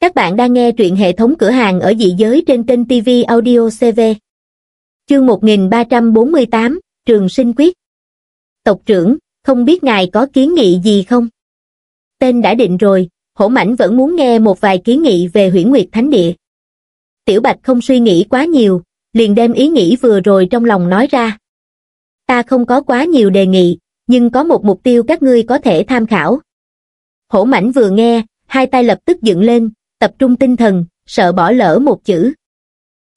Các bạn đang nghe truyện hệ thống cửa hàng ở dị giới trên kênh TV Audio CV. Chương 1348, Trường Sinh Quyết. Tộc trưởng, không biết ngài có kiến nghị gì không? Tên đã định rồi, hổ mảnh vẫn muốn nghe một vài kiến nghị về huyển nguyệt thánh địa. Tiểu Bạch không suy nghĩ quá nhiều, liền đem ý nghĩ vừa rồi trong lòng nói ra. Ta không có quá nhiều đề nghị, nhưng có một mục tiêu các ngươi có thể tham khảo. Hổ mảnh vừa nghe, hai tay lập tức dựng lên, tập trung tinh thần, sợ bỏ lỡ một chữ.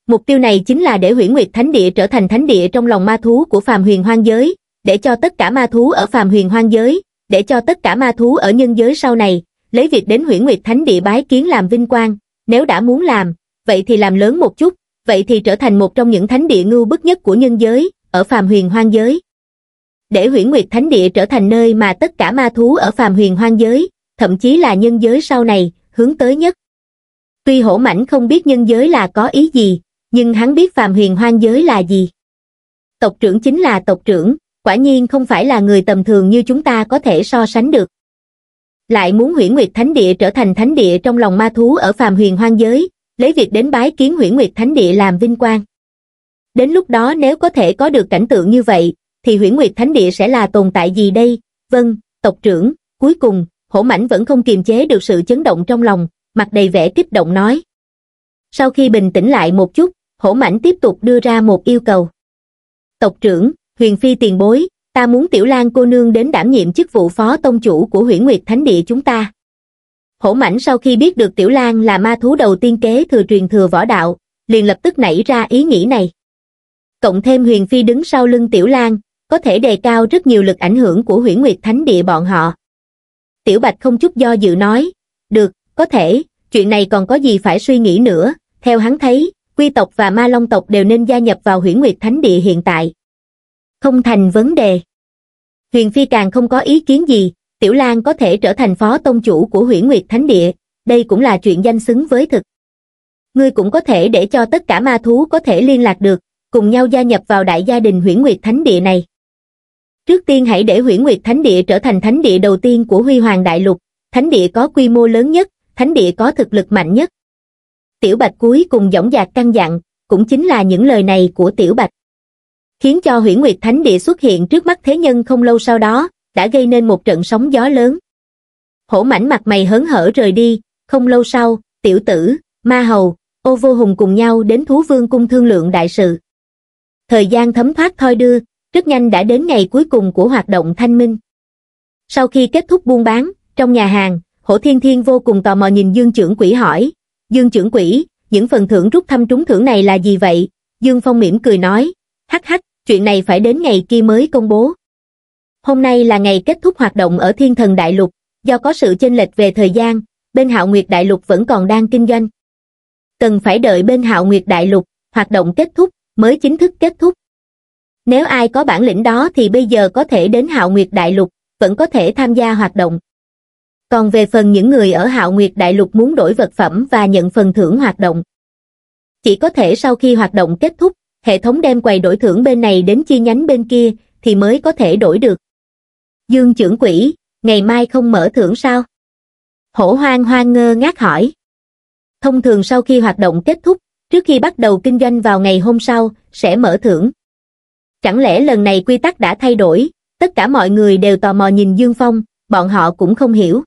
Mục tiêu này chính là để Huyền Nguyệt Thánh Địa trở thành thánh địa trong lòng ma thú của Phàm Huyền Hoang giới, để cho tất cả ma thú ở Phàm Huyền Hoang giới, để cho tất cả ma thú ở nhân giới sau này, lấy việc đến Huyền Nguyệt Thánh Địa bái kiến làm vinh quang, nếu đã muốn làm, vậy thì làm lớn một chút, vậy thì trở thành một trong những thánh địa ngưu bức nhất của nhân giới, ở Phàm Huyền Hoang giới. Để Huyền Nguyệt Thánh Địa trở thành nơi mà tất cả ma thú ở Phàm Huyền Hoang giới, thậm chí là nhân giới sau này, hướng tới nhất. Tuy hổ mảnh không biết nhân giới là có ý gì, nhưng hắn biết phàm huyền hoang giới là gì. Tộc trưởng chính là tộc trưởng, quả nhiên không phải là người tầm thường như chúng ta có thể so sánh được. Lại muốn huyển nguyệt thánh địa trở thành thánh địa trong lòng ma thú ở phàm huyền hoang giới, lấy việc đến bái kiến huyển nguyệt thánh địa làm vinh quang. Đến lúc đó nếu có thể có được cảnh tượng như vậy, thì huyển nguyệt thánh địa sẽ là tồn tại gì đây? Vâng, tộc trưởng, cuối cùng, hổ mảnh vẫn không kiềm chế được sự chấn động trong lòng, mặt đầy vẻ kích động nói sau khi bình tĩnh lại một chút hổ Mảnh tiếp tục đưa ra một yêu cầu tộc trưởng huyền phi tiền bối ta muốn tiểu lan cô nương đến đảm nhiệm chức vụ phó tông chủ của huyền nguyệt thánh địa chúng ta hổ Mảnh sau khi biết được tiểu lan là ma thú đầu tiên kế thừa truyền thừa võ đạo liền lập tức nảy ra ý nghĩ này cộng thêm huyền phi đứng sau lưng tiểu lan có thể đề cao rất nhiều lực ảnh hưởng của huyền nguyệt thánh địa bọn họ tiểu bạch không chút do dự nói được có thể, chuyện này còn có gì phải suy nghĩ nữa, theo hắn thấy, quy tộc và ma long tộc đều nên gia nhập vào huyễn nguyệt thánh địa hiện tại. Không thành vấn đề. Huyền Phi càng không có ý kiến gì, Tiểu Lan có thể trở thành phó tông chủ của huyễn nguyệt thánh địa, đây cũng là chuyện danh xứng với thực. Ngươi cũng có thể để cho tất cả ma thú có thể liên lạc được, cùng nhau gia nhập vào đại gia đình huyễn nguyệt thánh địa này. Trước tiên hãy để huyễn nguyệt thánh địa trở thành thánh địa đầu tiên của huy hoàng đại lục, thánh địa có quy mô lớn nhất, thánh địa có thực lực mạnh nhất. Tiểu Bạch cuối cùng dõng dạc căng dặn, cũng chính là những lời này của Tiểu Bạch. Khiến cho hủy nguyệt thánh địa xuất hiện trước mắt thế nhân không lâu sau đó, đã gây nên một trận sóng gió lớn. Hổ mảnh mặt mày hớn hở rời đi, không lâu sau, tiểu tử, ma hầu, ô vô hùng cùng nhau đến thú vương cung thương lượng đại sự. Thời gian thấm thoát thoi đưa, rất nhanh đã đến ngày cuối cùng của hoạt động thanh minh. Sau khi kết thúc buôn bán, trong nhà hàng, Hổ Thiên Thiên vô cùng tò mò nhìn Dương trưởng quỷ hỏi. Dương trưởng quỷ, những phần thưởng rút thăm trúng thưởng này là gì vậy? Dương Phong mỉm cười nói. Hắc hắc, chuyện này phải đến ngày kia mới công bố. Hôm nay là ngày kết thúc hoạt động ở Thiên Thần Đại Lục, do có sự chênh lệch về thời gian, bên Hạo Nguyệt Đại Lục vẫn còn đang kinh doanh. Cần phải đợi bên Hạo Nguyệt Đại Lục, hoạt động kết thúc, mới chính thức kết thúc. Nếu ai có bản lĩnh đó thì bây giờ có thể đến Hạo Nguyệt Đại Lục, vẫn có thể tham gia hoạt động còn về phần những người ở hạo nguyệt đại lục muốn đổi vật phẩm và nhận phần thưởng hoạt động chỉ có thể sau khi hoạt động kết thúc hệ thống đem quầy đổi thưởng bên này đến chi nhánh bên kia thì mới có thể đổi được dương trưởng quỷ ngày mai không mở thưởng sao hổ hoang hoang ngơ ngác hỏi thông thường sau khi hoạt động kết thúc trước khi bắt đầu kinh doanh vào ngày hôm sau sẽ mở thưởng chẳng lẽ lần này quy tắc đã thay đổi tất cả mọi người đều tò mò nhìn dương phong bọn họ cũng không hiểu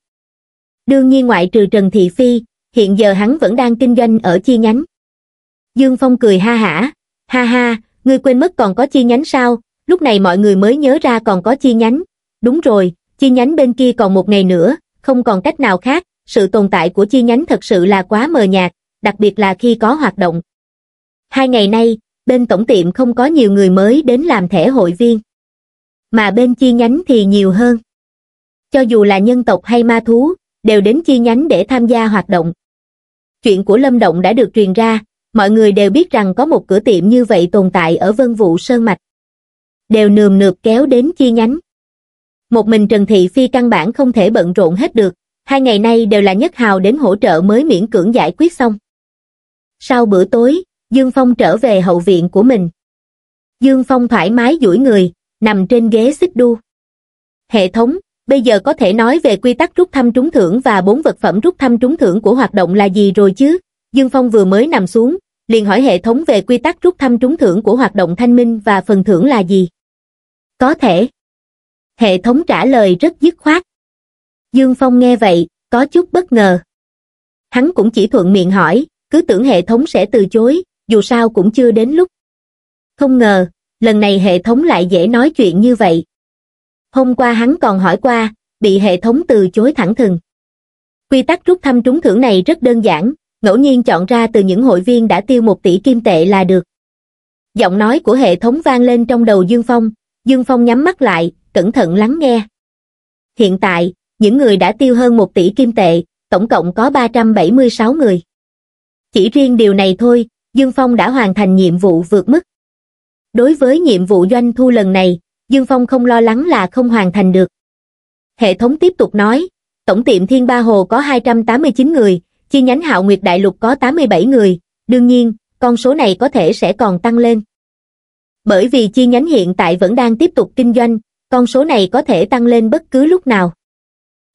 Đương nhiên ngoại trừ Trần Thị Phi, hiện giờ hắn vẫn đang kinh doanh ở chi nhánh. Dương Phong cười ha hả, ha ha, ngươi quên mất còn có chi nhánh sao, lúc này mọi người mới nhớ ra còn có chi nhánh. Đúng rồi, chi nhánh bên kia còn một ngày nữa, không còn cách nào khác, sự tồn tại của chi nhánh thật sự là quá mờ nhạt, đặc biệt là khi có hoạt động. Hai ngày nay, bên tổng tiệm không có nhiều người mới đến làm thẻ hội viên, mà bên chi nhánh thì nhiều hơn. Cho dù là nhân tộc hay ma thú, đều đến chi nhánh để tham gia hoạt động. Chuyện của Lâm Động đã được truyền ra, mọi người đều biết rằng có một cửa tiệm như vậy tồn tại ở Vân Vũ Sơn Mạch. Đều nườm nượp kéo đến chi nhánh. Một mình Trần Thị Phi căn bản không thể bận rộn hết được, hai ngày nay đều là Nhất Hào đến hỗ trợ mới miễn cưỡng giải quyết xong. Sau bữa tối, Dương Phong trở về hậu viện của mình. Dương Phong thoải mái duỗi người, nằm trên ghế xích đu. Hệ thống, bây giờ có thể nói về quy tắc rút thăm trúng thưởng và bốn vật phẩm rút thăm trúng thưởng của hoạt động là gì rồi chứ? Dương Phong vừa mới nằm xuống, liền hỏi hệ thống về quy tắc rút thăm trúng thưởng của hoạt động thanh minh và phần thưởng là gì. Có thể. Hệ thống trả lời rất dứt khoát. Dương Phong nghe vậy, có chút bất ngờ. Hắn cũng chỉ thuận miệng hỏi, cứ tưởng hệ thống sẽ từ chối, dù sao cũng chưa đến lúc. Không ngờ, lần này hệ thống lại dễ nói chuyện như vậy, hôm qua hắn còn hỏi qua bị hệ thống từ chối thẳng thừng quy tắc rút thăm trúng thưởng này rất đơn giản ngẫu nhiên chọn ra từ những hội viên đã tiêu một tỷ kim tệ là được giọng nói của hệ thống vang lên trong đầu dương phong dương phong nhắm mắt lại cẩn thận lắng nghe hiện tại những người đã tiêu hơn một tỷ kim tệ tổng cộng có ba trăm bảy mươi sáu người chỉ riêng điều này thôi dương phong đã hoàn thành nhiệm vụ vượt mức đối với nhiệm vụ doanh thu lần này Dương Phong không lo lắng là không hoàn thành được. Hệ thống tiếp tục nói, tổng tiệm Thiên Ba Hồ có 289 người, chi nhánh Hạo Nguyệt Đại Lục có 87 người, đương nhiên, con số này có thể sẽ còn tăng lên. Bởi vì chi nhánh hiện tại vẫn đang tiếp tục kinh doanh, con số này có thể tăng lên bất cứ lúc nào.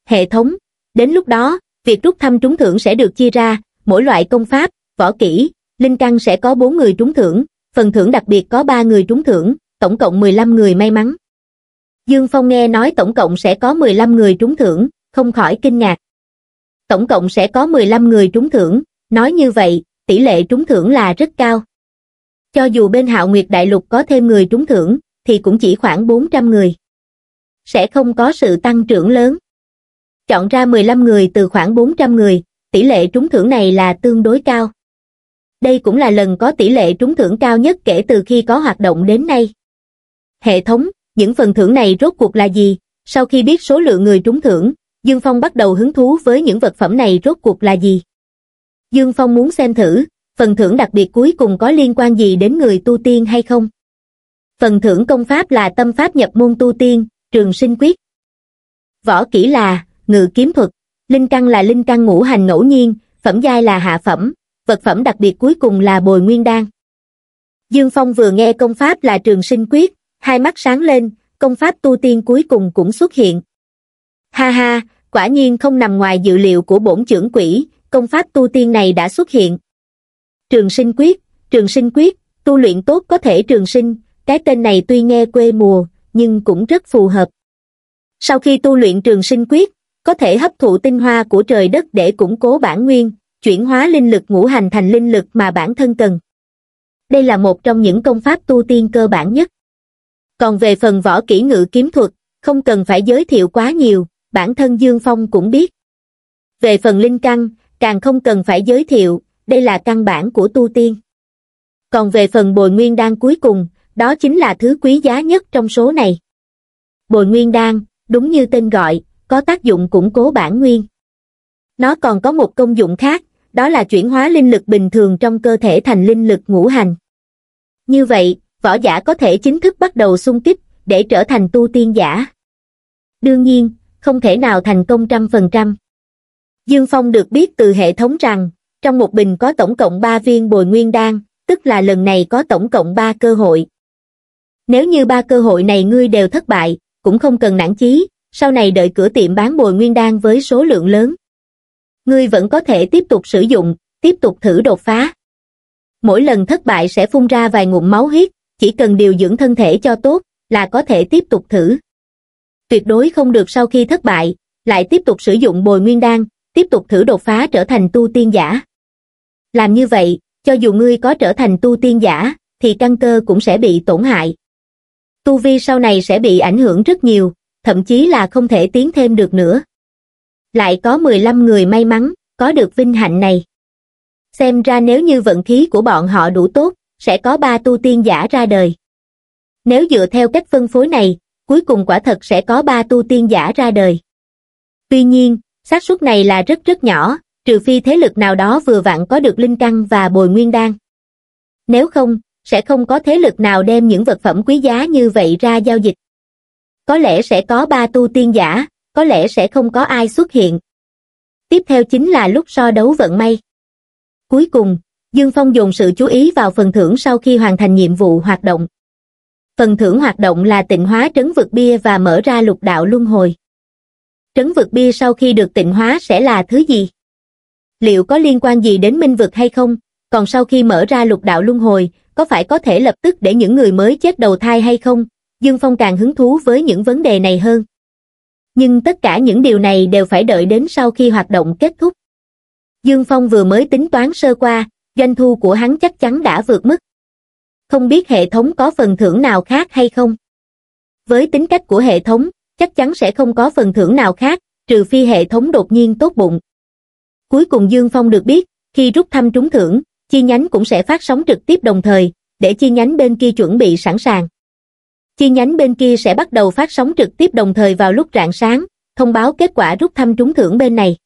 Hệ thống, đến lúc đó, việc rút thăm trúng thưởng sẽ được chia ra, mỗi loại công pháp, võ kỹ, linh căn sẽ có 4 người trúng thưởng, phần thưởng đặc biệt có 3 người trúng thưởng, tổng cộng 15 người may mắn. Dương Phong nghe nói tổng cộng sẽ có 15 người trúng thưởng, không khỏi kinh ngạc. Tổng cộng sẽ có 15 người trúng thưởng, nói như vậy, tỷ lệ trúng thưởng là rất cao. Cho dù bên hạo nguyệt đại lục có thêm người trúng thưởng, thì cũng chỉ khoảng 400 người. Sẽ không có sự tăng trưởng lớn. Chọn ra 15 người từ khoảng 400 người, tỷ lệ trúng thưởng này là tương đối cao. Đây cũng là lần có tỷ lệ trúng thưởng cao nhất kể từ khi có hoạt động đến nay. Hệ thống, những phần thưởng này rốt cuộc là gì? Sau khi biết số lượng người trúng thưởng, Dương Phong bắt đầu hứng thú với những vật phẩm này rốt cuộc là gì. Dương Phong muốn xem thử, phần thưởng đặc biệt cuối cùng có liên quan gì đến người tu tiên hay không? Phần thưởng công pháp là tâm pháp nhập môn tu tiên, trường sinh quyết. Võ kỹ là ngự kiếm thuật, linh căn là linh căn ngũ hành ngẫu nhiên, phẩm giai là hạ phẩm, vật phẩm đặc biệt cuối cùng là bồi nguyên đan. Dương Phong vừa nghe công pháp là trường sinh quyết, hai mắt sáng lên, công pháp tu tiên cuối cùng cũng xuất hiện. Ha ha, quả nhiên không nằm ngoài dự liệu của bổn trưởng quỷ, công pháp tu tiên này đã xuất hiện. Trường sinh quyết, trường sinh quyết, tu luyện tốt có thể trường sinh, cái tên này tuy nghe quê mùa, nhưng cũng rất phù hợp. Sau khi tu luyện trường sinh quyết, có thể hấp thụ tinh hoa của trời đất để củng cố bản nguyên, chuyển hóa linh lực ngũ hành thành linh lực mà bản thân cần. Đây là một trong những công pháp tu tiên cơ bản nhất. Còn về phần võ kỹ ngự kiếm thuật, không cần phải giới thiệu quá nhiều, bản thân Dương Phong cũng biết. Về phần linh căn, càng không cần phải giới thiệu, đây là căn bản của tu tiên. Còn về phần bồi nguyên đan cuối cùng, đó chính là thứ quý giá nhất trong số này. Bồi nguyên đan, đúng như tên gọi, có tác dụng củng cố bản nguyên. Nó còn có một công dụng khác, đó là chuyển hóa linh lực bình thường trong cơ thể thành linh lực ngũ hành. Như vậy, võ giả có thể chính thức bắt đầu xung kích để trở thành tu tiên giả đương nhiên không thể nào thành công trăm phần trăm dương phong được biết từ hệ thống rằng trong một bình có tổng cộng ba viên bồi nguyên đan tức là lần này có tổng cộng ba cơ hội nếu như ba cơ hội này ngươi đều thất bại cũng không cần nản chí sau này đợi cửa tiệm bán bồi nguyên đan với số lượng lớn ngươi vẫn có thể tiếp tục sử dụng tiếp tục thử đột phá mỗi lần thất bại sẽ phun ra vài ngụm máu huyết chỉ cần điều dưỡng thân thể cho tốt là có thể tiếp tục thử. Tuyệt đối không được sau khi thất bại, lại tiếp tục sử dụng bồi nguyên đan, tiếp tục thử đột phá trở thành tu tiên giả. Làm như vậy, cho dù ngươi có trở thành tu tiên giả, thì căn cơ cũng sẽ bị tổn hại. Tu vi sau này sẽ bị ảnh hưởng rất nhiều, thậm chí là không thể tiến thêm được nữa. Lại có 15 người may mắn, có được vinh hạnh này. Xem ra nếu như vận khí của bọn họ đủ tốt, sẽ có ba tu tiên giả ra đời. Nếu dựa theo cách phân phối này, cuối cùng quả thật sẽ có ba tu tiên giả ra đời. Tuy nhiên, xác suất này là rất rất nhỏ, trừ phi thế lực nào đó vừa vặn có được linh căn và bồi nguyên đan. Nếu không, sẽ không có thế lực nào đem những vật phẩm quý giá như vậy ra giao dịch. Có lẽ sẽ có ba tu tiên giả, có lẽ sẽ không có ai xuất hiện. Tiếp theo chính là lúc so đấu vận may. Cuối cùng, Dương Phong dùng sự chú ý vào phần thưởng sau khi hoàn thành nhiệm vụ hoạt động. Phần thưởng hoạt động là tịnh hóa trấn vực bia và mở ra lục đạo luân hồi. Trấn vực bia sau khi được tịnh hóa sẽ là thứ gì? Liệu có liên quan gì đến minh vực hay không? Còn sau khi mở ra lục đạo luân hồi, có phải có thể lập tức để những người mới chết đầu thai hay không? Dương Phong càng hứng thú với những vấn đề này hơn. Nhưng tất cả những điều này đều phải đợi đến sau khi hoạt động kết thúc. Dương Phong vừa mới tính toán sơ qua, doanh thu của hắn chắc chắn đã vượt mức. Không biết hệ thống có phần thưởng nào khác hay không? Với tính cách của hệ thống, chắc chắn sẽ không có phần thưởng nào khác, trừ phi hệ thống đột nhiên tốt bụng. Cuối cùng Dương Phong được biết, khi rút thăm trúng thưởng, chi nhánh cũng sẽ phát sóng trực tiếp đồng thời, để chi nhánh bên kia chuẩn bị sẵn sàng. Chi nhánh bên kia sẽ bắt đầu phát sóng trực tiếp đồng thời vào lúc rạng sáng, thông báo kết quả rút thăm trúng thưởng bên này.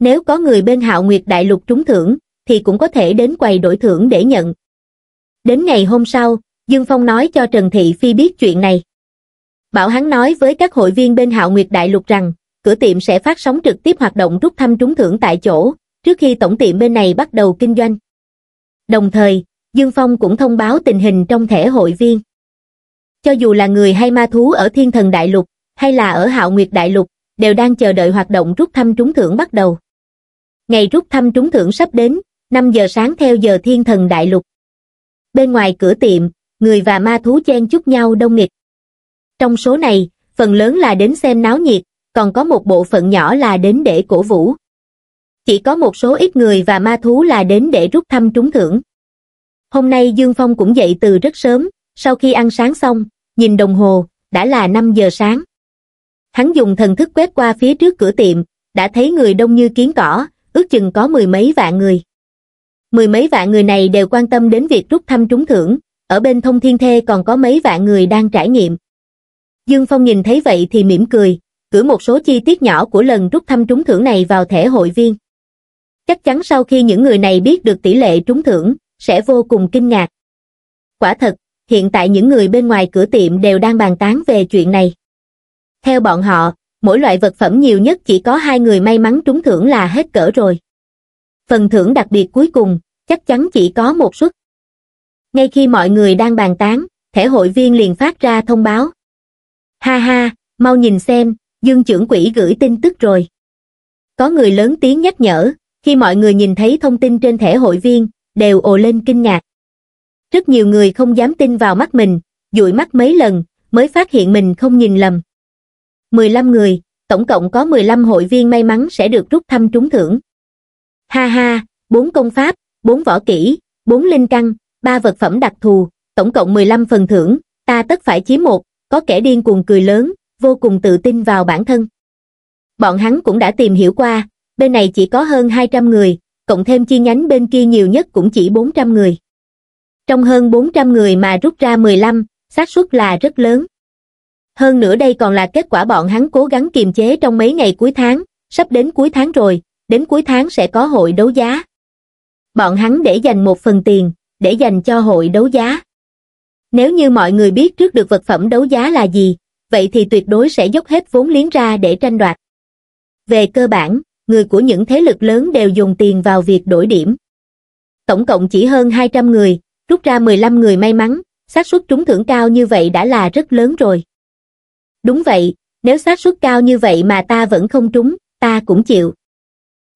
Nếu có người bên Hạo Nguyệt Đại Lục trúng thưởng, thì cũng có thể đến quầy đổi thưởng để nhận. Đến ngày hôm sau, Dương Phong nói cho Trần Thị Phi biết chuyện này. Bảo hắn nói với các hội viên bên Hạo Nguyệt Đại Lục rằng, cửa tiệm sẽ phát sóng trực tiếp hoạt động rút thăm trúng thưởng tại chỗ, trước khi tổng tiệm bên này bắt đầu kinh doanh. Đồng thời, Dương Phong cũng thông báo tình hình trong thẻ hội viên. Cho dù là người hay ma thú ở Thiên Thần Đại Lục, hay là ở Hạo Nguyệt Đại Lục, đều đang chờ đợi hoạt động rút thăm trúng thưởng bắt đầu. Ngày rút thăm trúng thưởng sắp đến, năm giờ sáng theo giờ thiên thần đại lục bên ngoài cửa tiệm người và ma thú chen chúc nhau đông nghịch trong số này phần lớn là đến xem náo nhiệt còn có một bộ phận nhỏ là đến để cổ vũ chỉ có một số ít người và ma thú là đến để rút thăm trúng thưởng hôm nay dương phong cũng dậy từ rất sớm sau khi ăn sáng xong nhìn đồng hồ đã là năm giờ sáng hắn dùng thần thức quét qua phía trước cửa tiệm đã thấy người đông như kiến cỏ ước chừng có mười mấy vạn người mười mấy vạn người này đều quan tâm đến việc rút thăm trúng thưởng, ở bên thông thiên thê còn có mấy vạn người đang trải nghiệm. Dương Phong nhìn thấy vậy thì mỉm cười, cử một số chi tiết nhỏ của lần rút thăm trúng thưởng này vào thẻ hội viên. Chắc chắn sau khi những người này biết được tỷ lệ trúng thưởng, sẽ vô cùng kinh ngạc. Quả thật, hiện tại những người bên ngoài cửa tiệm đều đang bàn tán về chuyện này. Theo bọn họ, mỗi loại vật phẩm nhiều nhất chỉ có hai người may mắn trúng thưởng là hết cỡ rồi phần thưởng đặc biệt cuối cùng chắc chắn chỉ có một suất ngay khi mọi người đang bàn tán thể hội viên liền phát ra thông báo ha ha mau nhìn xem dương trưởng quỹ gửi tin tức rồi có người lớn tiếng nhắc nhở khi mọi người nhìn thấy thông tin trên thẻ hội viên đều ồ lên kinh ngạc rất nhiều người không dám tin vào mắt mình dụi mắt mấy lần mới phát hiện mình không nhìn lầm 15 người tổng cộng có 15 hội viên may mắn sẽ được rút thăm trúng thưởng ha ha bốn công pháp bốn võ kỹ bốn linh căn ba vật phẩm đặc thù tổng cộng mười lăm phần thưởng ta tất phải chiếm một có kẻ điên cuồng cười lớn vô cùng tự tin vào bản thân bọn hắn cũng đã tìm hiểu qua bên này chỉ có hơn hai trăm người cộng thêm chi nhánh bên kia nhiều nhất cũng chỉ bốn trăm người trong hơn bốn trăm người mà rút ra mười lăm xác suất là rất lớn hơn nữa đây còn là kết quả bọn hắn cố gắng kiềm chế trong mấy ngày cuối tháng sắp đến cuối tháng rồi đến cuối tháng sẽ có hội đấu giá. Bọn hắn để dành một phần tiền, để dành cho hội đấu giá. Nếu như mọi người biết trước được vật phẩm đấu giá là gì, vậy thì tuyệt đối sẽ dốc hết vốn liếng ra để tranh đoạt. Về cơ bản, người của những thế lực lớn đều dùng tiền vào việc đổi điểm. Tổng cộng chỉ hơn 200 người, rút ra 15 người may mắn, xác suất trúng thưởng cao như vậy đã là rất lớn rồi. Đúng vậy, nếu xác suất cao như vậy mà ta vẫn không trúng, ta cũng chịu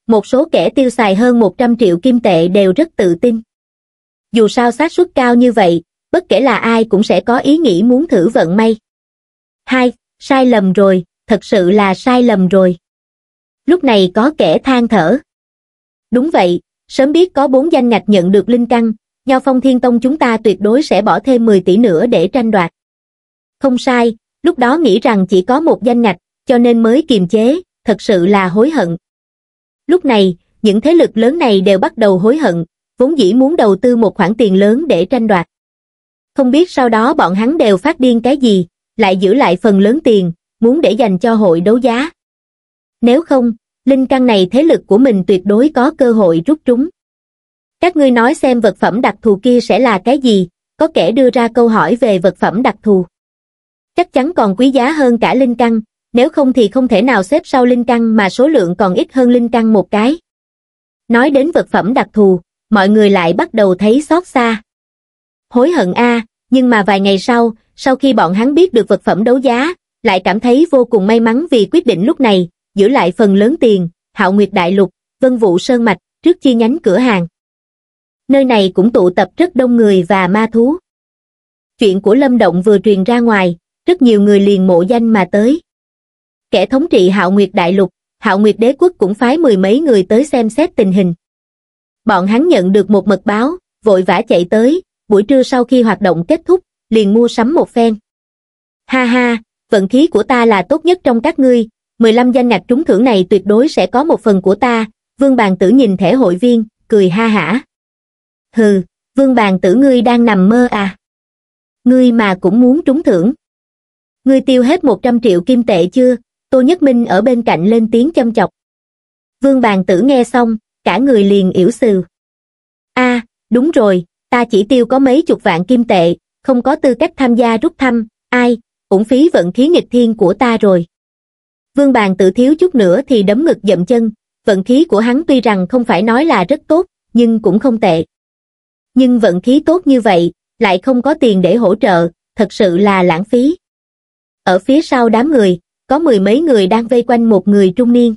một số kẻ tiêu xài hơn 100 triệu kim tệ đều rất tự tin. Dù sao xác suất cao như vậy, bất kể là ai cũng sẽ có ý nghĩ muốn thử vận may. 2. Sai lầm rồi, thật sự là sai lầm rồi. Lúc này có kẻ than thở. Đúng vậy, sớm biết có bốn danh ngạch nhận được linh căn, Nho Phong Thiên Tông chúng ta tuyệt đối sẽ bỏ thêm 10 tỷ nữa để tranh đoạt. Không sai, lúc đó nghĩ rằng chỉ có một danh ngạch, cho nên mới kiềm chế, thật sự là hối hận, Lúc này, những thế lực lớn này đều bắt đầu hối hận, vốn dĩ muốn đầu tư một khoản tiền lớn để tranh đoạt. Không biết sau đó bọn hắn đều phát điên cái gì, lại giữ lại phần lớn tiền, muốn để dành cho hội đấu giá. Nếu không, linh căn này thế lực của mình tuyệt đối có cơ hội rút trúng. Các ngươi nói xem vật phẩm đặc thù kia sẽ là cái gì, có kẻ đưa ra câu hỏi về vật phẩm đặc thù. Chắc chắn còn quý giá hơn cả linh căn, nếu không thì không thể nào xếp sau linh căn mà số lượng còn ít hơn linh căn một cái. Nói đến vật phẩm đặc thù, mọi người lại bắt đầu thấy xót xa. Hối hận a, nhưng mà vài ngày sau, sau khi bọn hắn biết được vật phẩm đấu giá, lại cảm thấy vô cùng may mắn vì quyết định lúc này, giữ lại phần lớn tiền, Hạo Nguyệt Đại Lục, Vân Vũ Sơn Mạch, trước chi nhánh cửa hàng. Nơi này cũng tụ tập rất đông người và ma thú. Chuyện của Lâm Động vừa truyền ra ngoài, rất nhiều người liền mộ danh mà tới kẻ thống trị Hạo Nguyệt Đại Lục, Hạo Nguyệt Đế Quốc cũng phái mười mấy người tới xem xét tình hình. Bọn hắn nhận được một mật báo, vội vã chạy tới, buổi trưa sau khi hoạt động kết thúc, liền mua sắm một phen. Ha ha, vận khí của ta là tốt nhất trong các ngươi, 15 danh ngạch trúng thưởng này tuyệt đối sẽ có một phần của ta, Vương Bàn Tử nhìn thẻ hội viên, cười ha hả. Hừ, Vương Bàn Tử ngươi đang nằm mơ à? Ngươi mà cũng muốn trúng thưởng. Ngươi tiêu hết 100 triệu kim tệ chưa, tô nhất minh ở bên cạnh lên tiếng châm chọc vương bàn tử nghe xong cả người liền yểu sừ. a đúng rồi ta chỉ tiêu có mấy chục vạn kim tệ không có tư cách tham gia rút thăm ai cũng phí vận khí nghịch thiên của ta rồi vương bàn tử thiếu chút nữa thì đấm ngực dậm chân vận khí của hắn tuy rằng không phải nói là rất tốt nhưng cũng không tệ nhưng vận khí tốt như vậy lại không có tiền để hỗ trợ thật sự là lãng phí ở phía sau đám người có mười mấy người đang vây quanh một người trung niên.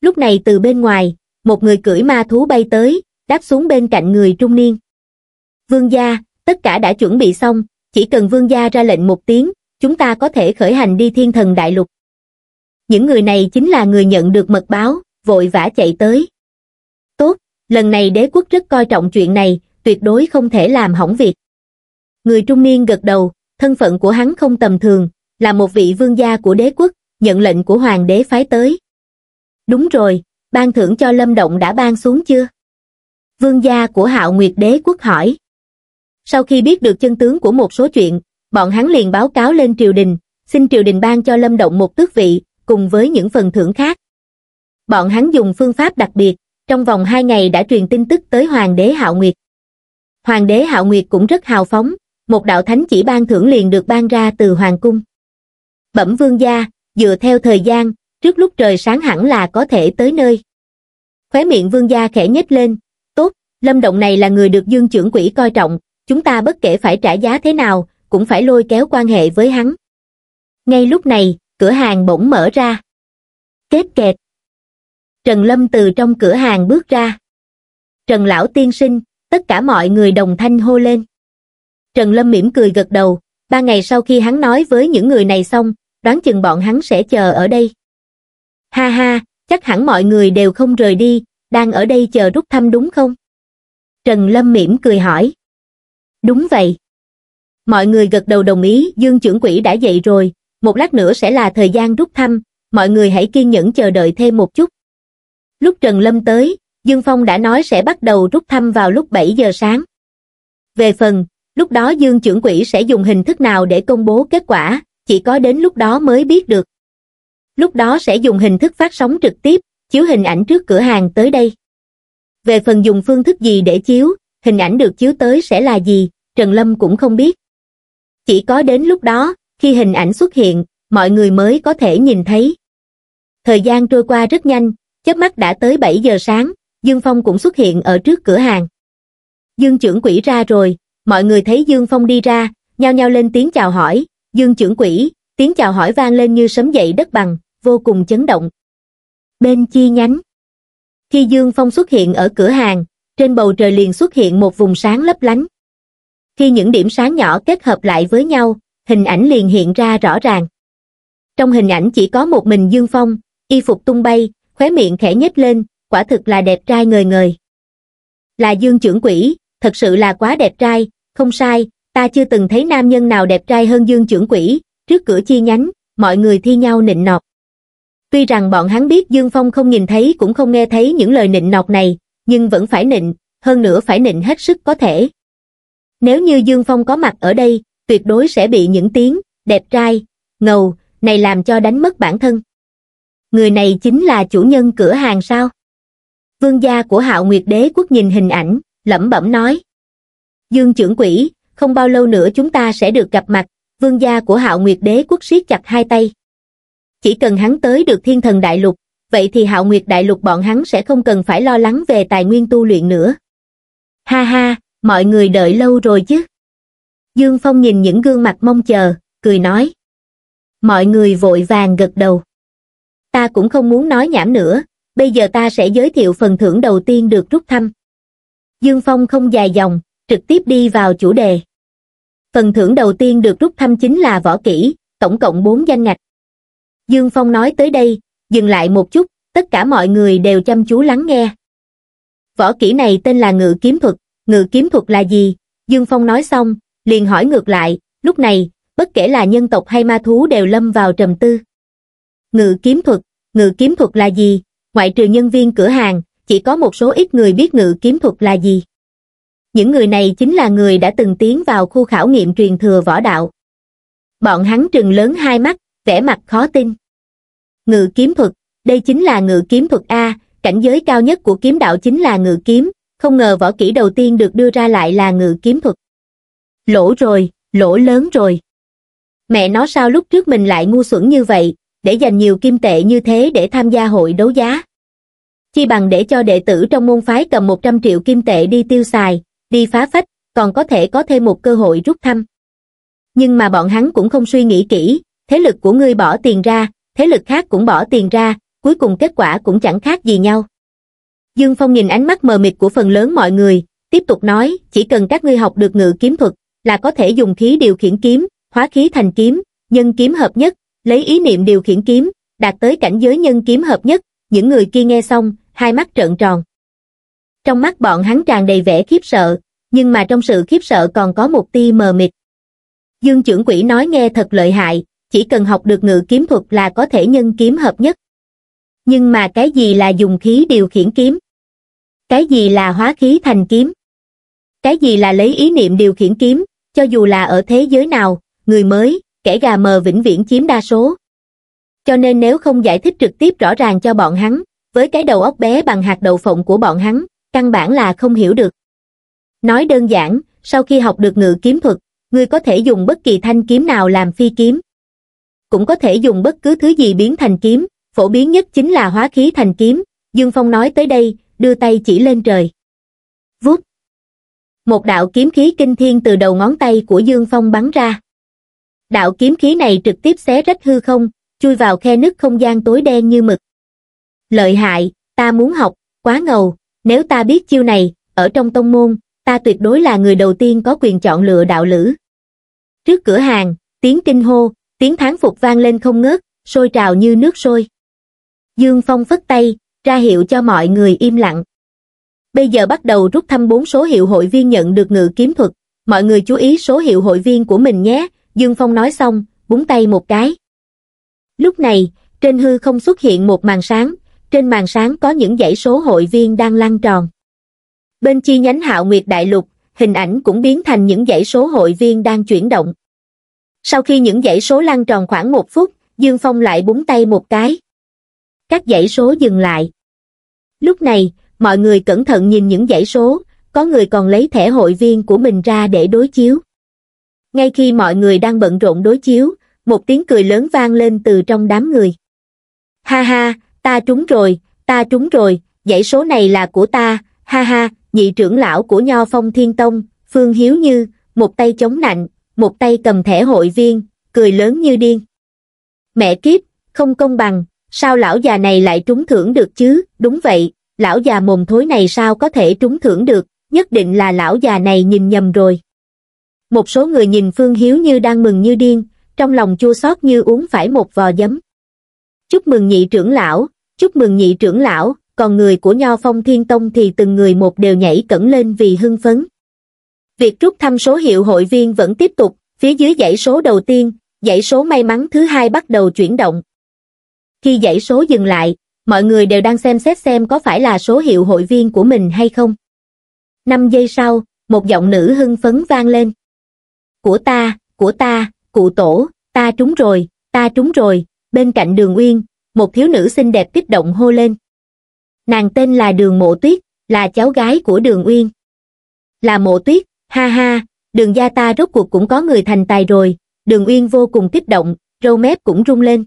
Lúc này từ bên ngoài, một người cưỡi ma thú bay tới, đáp xuống bên cạnh người trung niên. Vương gia, tất cả đã chuẩn bị xong, chỉ cần vương gia ra lệnh một tiếng, chúng ta có thể khởi hành đi thiên thần đại lục. Những người này chính là người nhận được mật báo, vội vã chạy tới. Tốt, lần này đế quốc rất coi trọng chuyện này, tuyệt đối không thể làm hỏng việc. Người trung niên gật đầu, thân phận của hắn không tầm thường, là một vị vương gia của đế quốc nhận lệnh của hoàng đế phái tới đúng rồi ban thưởng cho lâm động đã ban xuống chưa vương gia của hạo nguyệt đế quốc hỏi sau khi biết được chân tướng của một số chuyện bọn hắn liền báo cáo lên triều đình xin triều đình ban cho lâm động một tước vị cùng với những phần thưởng khác bọn hắn dùng phương pháp đặc biệt trong vòng hai ngày đã truyền tin tức tới hoàng đế hạo nguyệt hoàng đế hạo nguyệt cũng rất hào phóng một đạo thánh chỉ ban thưởng liền được ban ra từ hoàng cung bẩm vương gia, dựa theo thời gian, trước lúc trời sáng hẳn là có thể tới nơi. Khóe miệng vương gia khẽ nhếch lên, tốt, lâm động này là người được dương trưởng quỹ coi trọng, chúng ta bất kể phải trả giá thế nào, cũng phải lôi kéo quan hệ với hắn. Ngay lúc này, cửa hàng bỗng mở ra. Kết kẹt. Trần Lâm từ trong cửa hàng bước ra. Trần Lão tiên sinh, tất cả mọi người đồng thanh hô lên. Trần Lâm mỉm cười gật đầu, ba ngày sau khi hắn nói với những người này xong, đoán chừng bọn hắn sẽ chờ ở đây. Ha ha, chắc hẳn mọi người đều không rời đi, đang ở đây chờ rút thăm đúng không? Trần Lâm mỉm cười hỏi. Đúng vậy. Mọi người gật đầu đồng ý, Dương trưởng quỹ đã dậy rồi, một lát nữa sẽ là thời gian rút thăm, mọi người hãy kiên nhẫn chờ đợi thêm một chút. Lúc Trần Lâm tới, Dương Phong đã nói sẽ bắt đầu rút thăm vào lúc 7 giờ sáng. Về phần, lúc đó Dương trưởng quỹ sẽ dùng hình thức nào để công bố kết quả, chỉ có đến lúc đó mới biết được. Lúc đó sẽ dùng hình thức phát sóng trực tiếp, chiếu hình ảnh trước cửa hàng tới đây. Về phần dùng phương thức gì để chiếu, hình ảnh được chiếu tới sẽ là gì, Trần Lâm cũng không biết. Chỉ có đến lúc đó, khi hình ảnh xuất hiện, mọi người mới có thể nhìn thấy. Thời gian trôi qua rất nhanh, chớp mắt đã tới 7 giờ sáng, Dương Phong cũng xuất hiện ở trước cửa hàng. Dương trưởng quỹ ra rồi, mọi người thấy Dương Phong đi ra, nhao nhao lên tiếng chào hỏi, Dương trưởng quỷ tiếng chào hỏi vang lên như sấm dậy đất bằng, vô cùng chấn động. Bên chi nhánh. Khi Dương Phong xuất hiện ở cửa hàng, trên bầu trời liền xuất hiện một vùng sáng lấp lánh. Khi những điểm sáng nhỏ kết hợp lại với nhau, hình ảnh liền hiện ra rõ ràng. Trong hình ảnh chỉ có một mình Dương Phong, y phục tung bay, khóe miệng khẽ nhếch lên, quả thực là đẹp trai người người. Là Dương trưởng quỷ thật sự là quá đẹp trai, không sai, ta chưa từng thấy nam nhân nào đẹp trai hơn dương trưởng quỷ, trước cửa chi nhánh, mọi người thi nhau nịnh nọt. Tuy rằng bọn hắn biết Dương Phong không nhìn thấy cũng không nghe thấy những lời nịnh nọt này, nhưng vẫn phải nịnh, hơn nữa phải nịnh hết sức có thể. Nếu như Dương Phong có mặt ở đây, tuyệt đối sẽ bị những tiếng, đẹp trai, ngầu, này làm cho đánh mất bản thân. Người này chính là chủ nhân cửa hàng sao? Vương gia của hạo nguyệt đế quốc nhìn hình ảnh, lẩm bẩm nói. Dương trưởng quỷ, không bao lâu nữa chúng ta sẽ được gặp mặt vương gia của hạo nguyệt đế quốc siết chặt hai tay chỉ cần hắn tới được thiên thần đại lục vậy thì hạo nguyệt đại lục bọn hắn sẽ không cần phải lo lắng về tài nguyên tu luyện nữa ha ha mọi người đợi lâu rồi chứ dương phong nhìn những gương mặt mong chờ cười nói mọi người vội vàng gật đầu ta cũng không muốn nói nhảm nữa bây giờ ta sẽ giới thiệu phần thưởng đầu tiên được rút thăm dương phong không dài dòng trực tiếp đi vào chủ đề phần thưởng đầu tiên được rút thăm chính là võ kỹ tổng cộng bốn danh ngạch dương phong nói tới đây dừng lại một chút tất cả mọi người đều chăm chú lắng nghe võ kỹ này tên là ngự kiếm thuật ngự kiếm thuật là gì dương phong nói xong liền hỏi ngược lại lúc này bất kể là nhân tộc hay ma thú đều lâm vào trầm tư ngự kiếm thuật ngự kiếm thuật là gì ngoại trừ nhân viên cửa hàng chỉ có một số ít người biết ngự kiếm thuật là gì những người này chính là người đã từng tiến vào khu khảo nghiệm truyền thừa võ đạo bọn hắn trừng lớn hai mắt vẻ mặt khó tin ngự kiếm thuật đây chính là ngự kiếm thuật a cảnh giới cao nhất của kiếm đạo chính là ngự kiếm không ngờ võ kỹ đầu tiên được đưa ra lại là ngự kiếm thuật lỗ rồi lỗ lớn rồi mẹ nó sao lúc trước mình lại ngu xuẩn như vậy để dành nhiều kim tệ như thế để tham gia hội đấu giá chi bằng để cho đệ tử trong môn phái cầm một trăm triệu kim tệ đi tiêu xài đi phá phách, còn có thể có thêm một cơ hội rút thăm. Nhưng mà bọn hắn cũng không suy nghĩ kỹ, thế lực của ngươi bỏ tiền ra, thế lực khác cũng bỏ tiền ra, cuối cùng kết quả cũng chẳng khác gì nhau. Dương Phong nhìn ánh mắt mờ mịt của phần lớn mọi người, tiếp tục nói, chỉ cần các ngươi học được ngự kiếm thuật, là có thể dùng khí điều khiển kiếm, hóa khí thành kiếm, nhân kiếm hợp nhất, lấy ý niệm điều khiển kiếm, đạt tới cảnh giới nhân kiếm hợp nhất, những người kia nghe xong, hai mắt trợn tròn trong mắt bọn hắn tràn đầy vẻ khiếp sợ, nhưng mà trong sự khiếp sợ còn có một tia mờ mịt. Dương trưởng quỷ nói nghe thật lợi hại, chỉ cần học được ngự kiếm thuật là có thể nhân kiếm hợp nhất. Nhưng mà cái gì là dùng khí điều khiển kiếm? Cái gì là hóa khí thành kiếm? Cái gì là lấy ý niệm điều khiển kiếm, cho dù là ở thế giới nào, người mới, kẻ gà mờ vĩnh viễn chiếm đa số. Cho nên nếu không giải thích trực tiếp rõ ràng cho bọn hắn, với cái đầu óc bé bằng hạt đậu phộng của bọn hắn, căn bản là không hiểu được. Nói đơn giản, sau khi học được ngự kiếm thuật, ngươi có thể dùng bất kỳ thanh kiếm nào làm phi kiếm. Cũng có thể dùng bất cứ thứ gì biến thành kiếm, phổ biến nhất chính là hóa khí thành kiếm, Dương Phong nói tới đây, đưa tay chỉ lên trời. Vút! Một đạo kiếm khí kinh thiên từ đầu ngón tay của Dương Phong bắn ra. Đạo kiếm khí này trực tiếp xé rách hư không, chui vào khe nứt không gian tối đen như mực. Lợi hại, ta muốn học, quá ngầu, nếu ta biết chiêu này, ở trong tông môn, ta tuyệt đối là người đầu tiên có quyền chọn lựa đạo lữ. Trước cửa hàng, tiếng kinh hô, tiếng thán phục vang lên không ngớt, sôi trào như nước sôi. Dương Phong phất tay, ra hiệu cho mọi người im lặng. Bây giờ bắt đầu rút thăm bốn số hiệu hội viên nhận được ngự kiếm thuật, mọi người chú ý số hiệu hội viên của mình nhé, Dương Phong nói xong, búng tay một cái. Lúc này, trên hư không xuất hiện một màn sáng, trên màn sáng có những dãy số hội viên đang lăn tròn. Bên chi nhánh hạo nguyệt đại lục, hình ảnh cũng biến thành những dãy số hội viên đang chuyển động. Sau khi những dãy số lăn tròn khoảng một phút, Dương Phong lại búng tay một cái. Các dãy số dừng lại. Lúc này, mọi người cẩn thận nhìn những dãy số, có người còn lấy thẻ hội viên của mình ra để đối chiếu. Ngay khi mọi người đang bận rộn đối chiếu, một tiếng cười lớn vang lên từ trong đám người. Ha ha, ta trúng rồi ta trúng rồi dãy số này là của ta ha ha nhị trưởng lão của nho phong thiên tông phương hiếu như một tay chống nạnh một tay cầm thẻ hội viên cười lớn như điên mẹ kiếp không công bằng sao lão già này lại trúng thưởng được chứ đúng vậy lão già mồm thối này sao có thể trúng thưởng được nhất định là lão già này nhìn nhầm rồi một số người nhìn phương hiếu như đang mừng như điên trong lòng chua xót như uống phải một vò giấm chúc mừng nhị trưởng lão chúc mừng nhị trưởng lão, còn người của Nho Phong Thiên Tông thì từng người một đều nhảy cẩn lên vì hưng phấn. Việc rút thăm số hiệu hội viên vẫn tiếp tục, phía dưới dãy số đầu tiên, dãy số may mắn thứ hai bắt đầu chuyển động. Khi dãy số dừng lại, mọi người đều đang xem xét xem có phải là số hiệu hội viên của mình hay không. 5 giây sau, một giọng nữ hưng phấn vang lên. Của ta, của ta, cụ tổ, ta trúng rồi, ta trúng rồi, bên cạnh đường uyên, một thiếu nữ xinh đẹp kích động hô lên. Nàng tên là Đường Mộ Tuyết, là cháu gái của Đường Uyên. Là Mộ Tuyết, ha ha, đường gia ta rốt cuộc cũng có người thành tài rồi, đường Uyên vô cùng kích động, râu mép cũng rung lên.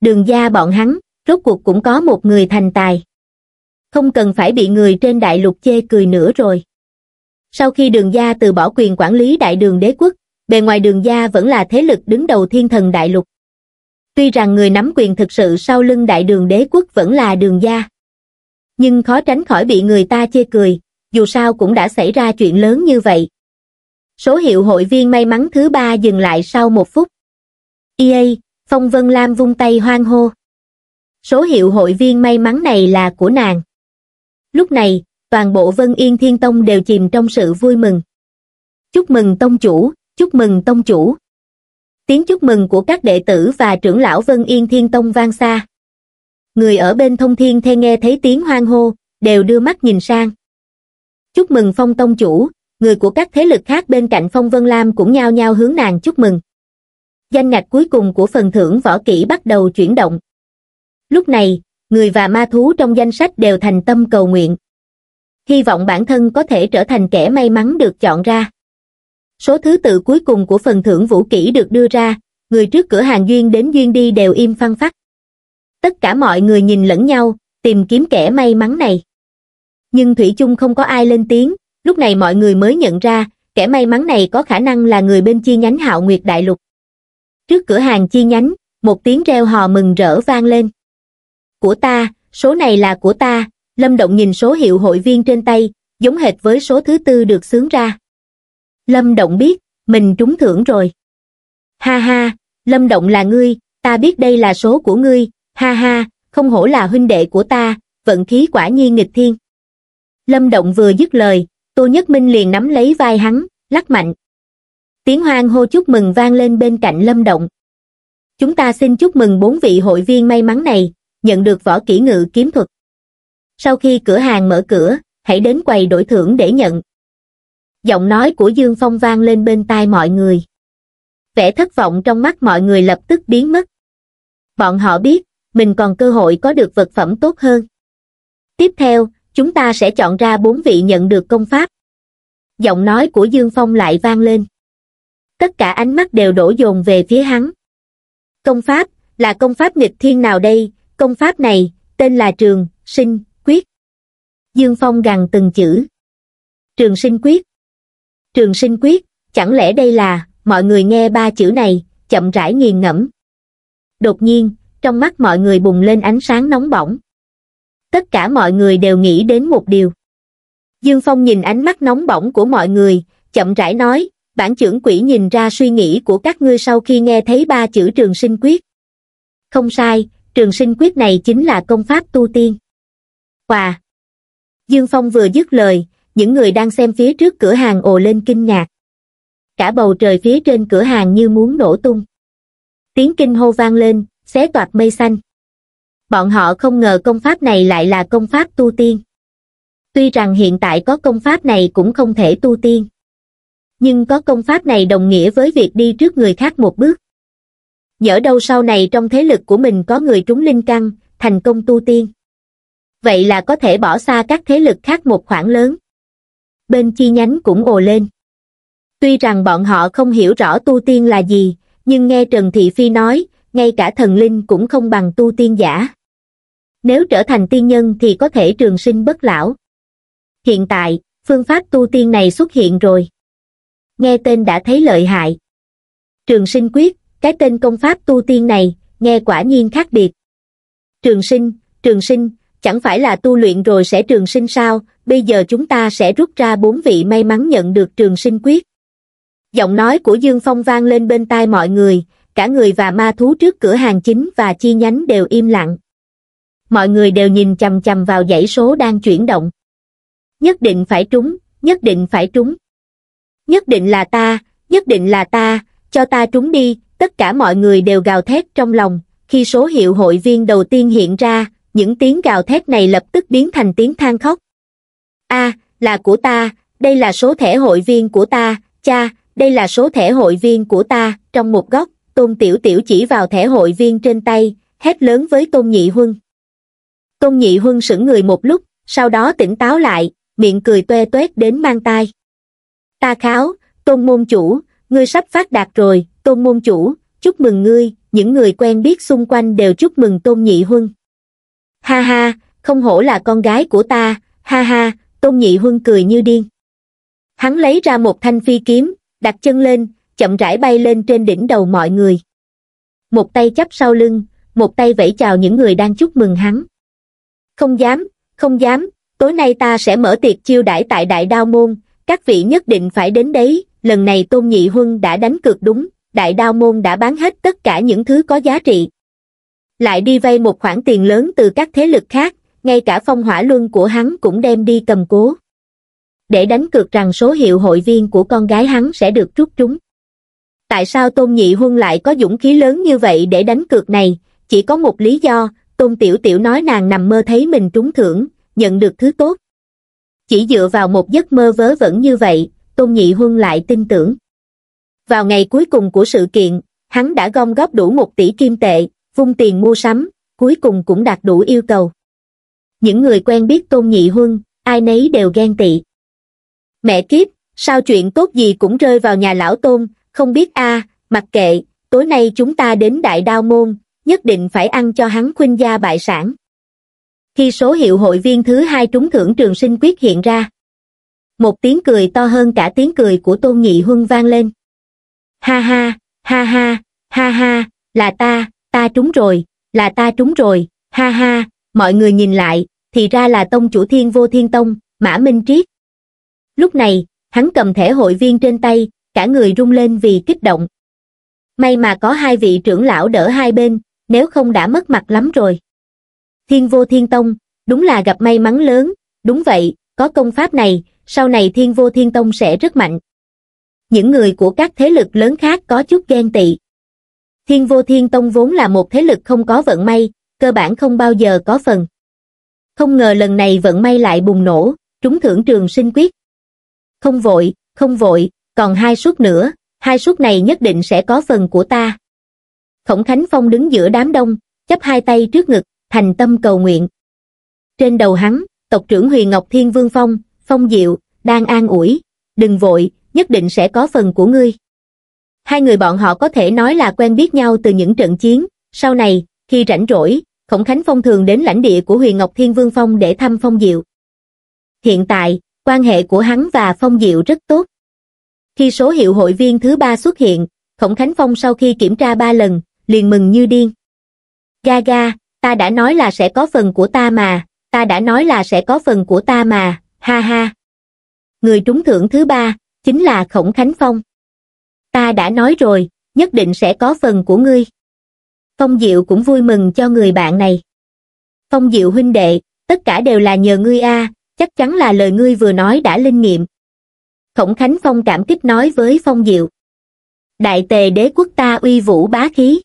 Đường gia bọn hắn, rốt cuộc cũng có một người thành tài. Không cần phải bị người trên đại lục chê cười nữa rồi. Sau khi đường gia từ bỏ quyền quản lý đại đường đế quốc, bề ngoài đường gia vẫn là thế lực đứng đầu thiên thần đại lục tuy rằng người nắm quyền thực sự sau lưng đại đường đế quốc vẫn là đường gia. Nhưng khó tránh khỏi bị người ta chê cười, dù sao cũng đã xảy ra chuyện lớn như vậy. Số hiệu hội viên may mắn thứ ba dừng lại sau một phút. EA, Phong Vân Lam vung tay hoang hô. Số hiệu hội viên may mắn này là của nàng. Lúc này, toàn bộ Vân Yên Thiên Tông đều chìm trong sự vui mừng. Chúc mừng Tông Chủ, chúc mừng Tông Chủ tiếng chúc mừng của các đệ tử và trưởng lão Vân Yên Thiên Tông vang xa. Người ở bên thông thiên thê nghe thấy tiếng hoang hô, đều đưa mắt nhìn sang. Chúc mừng phong tông chủ, người của các thế lực khác bên cạnh phong Vân Lam cũng nhao nhao hướng nàng chúc mừng. Danh ngạch cuối cùng của phần thưởng võ kỹ bắt đầu chuyển động. Lúc này, người và ma thú trong danh sách đều thành tâm cầu nguyện. Hy vọng bản thân có thể trở thành kẻ may mắn được chọn ra. Số thứ tự cuối cùng của phần thưởng vũ kỹ được đưa ra, người trước cửa hàng duyên đến duyên đi đều im phăng phát. Tất cả mọi người nhìn lẫn nhau, tìm kiếm kẻ may mắn này. Nhưng Thủy chung không có ai lên tiếng, lúc này mọi người mới nhận ra, kẻ may mắn này có khả năng là người bên chi nhánh hạo nguyệt đại lục. Trước cửa hàng chi nhánh, một tiếng reo hò mừng rỡ vang lên. Của ta, số này là của ta, Lâm Động nhìn số hiệu hội viên trên tay, giống hệt với số thứ tư được xướng ra. Lâm Động biết, mình trúng thưởng rồi. Ha ha, Lâm Động là ngươi, ta biết đây là số của ngươi, ha ha, không hổ là huynh đệ của ta, vận khí quả nhiên nghịch thiên. Lâm Động vừa dứt lời, Tô Nhất Minh liền nắm lấy vai hắn, lắc mạnh. Tiếng hoang hô chúc mừng vang lên bên cạnh Lâm Động. Chúng ta xin chúc mừng bốn vị hội viên may mắn này, nhận được võ kỹ ngự kiếm thuật. Sau khi cửa hàng mở cửa, hãy đến quầy đổi thưởng để nhận giọng nói của dương phong vang lên bên tai mọi người vẻ thất vọng trong mắt mọi người lập tức biến mất bọn họ biết mình còn cơ hội có được vật phẩm tốt hơn tiếp theo chúng ta sẽ chọn ra bốn vị nhận được công pháp giọng nói của dương phong lại vang lên tất cả ánh mắt đều đổ dồn về phía hắn công pháp là công pháp nghịch thiên nào đây công pháp này tên là trường sinh quyết dương phong gằn từng chữ trường sinh quyết trường sinh quyết chẳng lẽ đây là mọi người nghe ba chữ này chậm rãi nghiền ngẫm đột nhiên trong mắt mọi người bùng lên ánh sáng nóng bỏng tất cả mọi người đều nghĩ đến một điều dương phong nhìn ánh mắt nóng bỏng của mọi người chậm rãi nói bản trưởng quỷ nhìn ra suy nghĩ của các ngươi sau khi nghe thấy ba chữ trường sinh quyết không sai trường sinh quyết này chính là công pháp tu tiên hòa wow. dương phong vừa dứt lời những người đang xem phía trước cửa hàng ồ lên kinh ngạc. Cả bầu trời phía trên cửa hàng như muốn nổ tung. Tiếng kinh hô vang lên, xé toạc mây xanh. Bọn họ không ngờ công pháp này lại là công pháp tu tiên. Tuy rằng hiện tại có công pháp này cũng không thể tu tiên. Nhưng có công pháp này đồng nghĩa với việc đi trước người khác một bước. Nhỡ đâu sau này trong thế lực của mình có người trúng linh căn, thành công tu tiên. Vậy là có thể bỏ xa các thế lực khác một khoảng lớn bên chi nhánh cũng ồ lên. Tuy rằng bọn họ không hiểu rõ tu tiên là gì, nhưng nghe Trần Thị Phi nói, ngay cả thần linh cũng không bằng tu tiên giả. Nếu trở thành tiên nhân thì có thể trường sinh bất lão. Hiện tại, phương pháp tu tiên này xuất hiện rồi. Nghe tên đã thấy lợi hại. Trường sinh quyết, cái tên công pháp tu tiên này, nghe quả nhiên khác biệt. Trường sinh, trường sinh, chẳng phải là tu luyện rồi sẽ trường sinh sao, bây giờ chúng ta sẽ rút ra bốn vị may mắn nhận được trường sinh quyết. Giọng nói của Dương Phong vang lên bên tai mọi người, cả người và ma thú trước cửa hàng chính và chi nhánh đều im lặng. Mọi người đều nhìn chầm chầm vào dãy số đang chuyển động. Nhất định phải trúng, nhất định phải trúng. Nhất định là ta, nhất định là ta, cho ta trúng đi, tất cả mọi người đều gào thét trong lòng. Khi số hiệu hội viên đầu tiên hiện ra, những tiếng gào thét này lập tức biến thành tiếng than khóc a à, là của ta đây là số thẻ hội viên của ta cha đây là số thẻ hội viên của ta trong một góc tôn tiểu tiểu chỉ vào thẻ hội viên trên tay hét lớn với tôn nhị huân tôn nhị huân sững người một lúc sau đó tỉnh táo lại miệng cười toe toét đến mang tai ta kháo tôn môn chủ ngươi sắp phát đạt rồi tôn môn chủ chúc mừng ngươi những người quen biết xung quanh đều chúc mừng tôn nhị huân ha ha không hổ là con gái của ta ha ha tôn nhị huân cười như điên hắn lấy ra một thanh phi kiếm đặt chân lên chậm rãi bay lên trên đỉnh đầu mọi người một tay chắp sau lưng một tay vẫy chào những người đang chúc mừng hắn không dám không dám tối nay ta sẽ mở tiệc chiêu đãi tại đại đao môn các vị nhất định phải đến đấy lần này tôn nhị huân đã đánh cược đúng đại đao môn đã bán hết tất cả những thứ có giá trị lại đi vay một khoản tiền lớn từ các thế lực khác, ngay cả phong hỏa luân của hắn cũng đem đi cầm cố. Để đánh cược rằng số hiệu hội viên của con gái hắn sẽ được rút trúng. Tại sao Tôn Nhị Huân lại có dũng khí lớn như vậy để đánh cược này? Chỉ có một lý do, Tôn Tiểu Tiểu nói nàng nằm mơ thấy mình trúng thưởng, nhận được thứ tốt. Chỉ dựa vào một giấc mơ vớ vẩn như vậy, Tôn Nhị Huân lại tin tưởng. Vào ngày cuối cùng của sự kiện, hắn đã gom góp đủ một tỷ kim tệ, vung tiền mua sắm, cuối cùng cũng đạt đủ yêu cầu. Những người quen biết Tôn Nhị Huân, ai nấy đều ghen tị. Mẹ kiếp, sao chuyện tốt gì cũng rơi vào nhà lão Tôn, không biết a mặc kệ, tối nay chúng ta đến Đại Đao Môn, nhất định phải ăn cho hắn khuynh gia bại sản. Khi số hiệu hội viên thứ hai trúng thưởng trường sinh quyết hiện ra, một tiếng cười to hơn cả tiếng cười của Tôn Nhị Huân vang lên. Ha ha, ha ha, ha ha, là ta, ta trúng rồi là ta trúng rồi ha ha mọi người nhìn lại thì ra là tông chủ thiên vô thiên tông mã minh triết lúc này hắn cầm thẻ hội viên trên tay cả người rung lên vì kích động may mà có hai vị trưởng lão đỡ hai bên nếu không đã mất mặt lắm rồi thiên vô thiên tông đúng là gặp may mắn lớn đúng vậy có công pháp này sau này thiên vô thiên tông sẽ rất mạnh những người của các thế lực lớn khác có chút ghen tị Thiên vô thiên tông vốn là một thế lực không có vận may, cơ bản không bao giờ có phần. Không ngờ lần này vận may lại bùng nổ, trúng thưởng trường sinh quyết. Không vội, không vội, còn hai suất nữa, hai suất này nhất định sẽ có phần của ta. Khổng Khánh Phong đứng giữa đám đông, chấp hai tay trước ngực, thành tâm cầu nguyện. Trên đầu hắn, tộc trưởng Huyền Ngọc Thiên Vương Phong, Phong Diệu, đang an ủi, đừng vội, nhất định sẽ có phần của ngươi. Hai người bọn họ có thể nói là quen biết nhau từ những trận chiến, sau này, khi rảnh rỗi, Khổng Khánh Phong thường đến lãnh địa của Huyền Ngọc Thiên Vương Phong để thăm Phong Diệu. Hiện tại, quan hệ của hắn và Phong Diệu rất tốt. Khi số hiệu hội viên thứ ba xuất hiện, Khổng Khánh Phong sau khi kiểm tra ba lần, liền mừng như điên. Ga ga, ta đã nói là sẽ có phần của ta mà, ta đã nói là sẽ có phần của ta mà, ha ha. Người trúng thưởng thứ ba, chính là Khổng Khánh Phong. Ta đã nói rồi, nhất định sẽ có phần của ngươi. Phong Diệu cũng vui mừng cho người bạn này. Phong Diệu huynh đệ, tất cả đều là nhờ ngươi a, chắc chắn là lời ngươi vừa nói đã linh nghiệm. Khổng Khánh Phong cảm kích nói với Phong Diệu. Đại tề đế quốc ta uy vũ bá khí.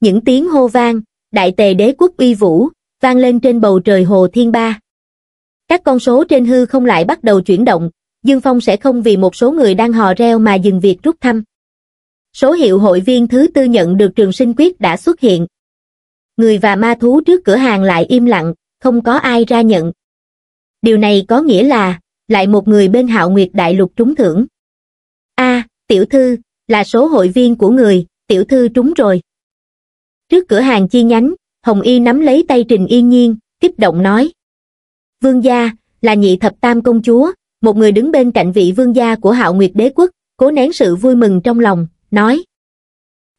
Những tiếng hô vang, đại tề đế quốc uy vũ, vang lên trên bầu trời hồ thiên ba. Các con số trên hư không lại bắt đầu chuyển động, Dương Phong sẽ không vì một số người đang hò reo mà dừng việc rút thăm. Số hiệu hội viên thứ tư nhận được trường sinh quyết đã xuất hiện. Người và ma thú trước cửa hàng lại im lặng, không có ai ra nhận. Điều này có nghĩa là, lại một người bên hạo nguyệt đại lục trúng thưởng. a tiểu thư, là số hội viên của người, tiểu thư trúng rồi. Trước cửa hàng chi nhánh, Hồng Y nắm lấy tay Trình Yên Nhiên, tiếp động nói. Vương gia, là nhị thập tam công chúa, một người đứng bên cạnh vị vương gia của hạo nguyệt đế quốc cố nén sự vui mừng trong lòng nói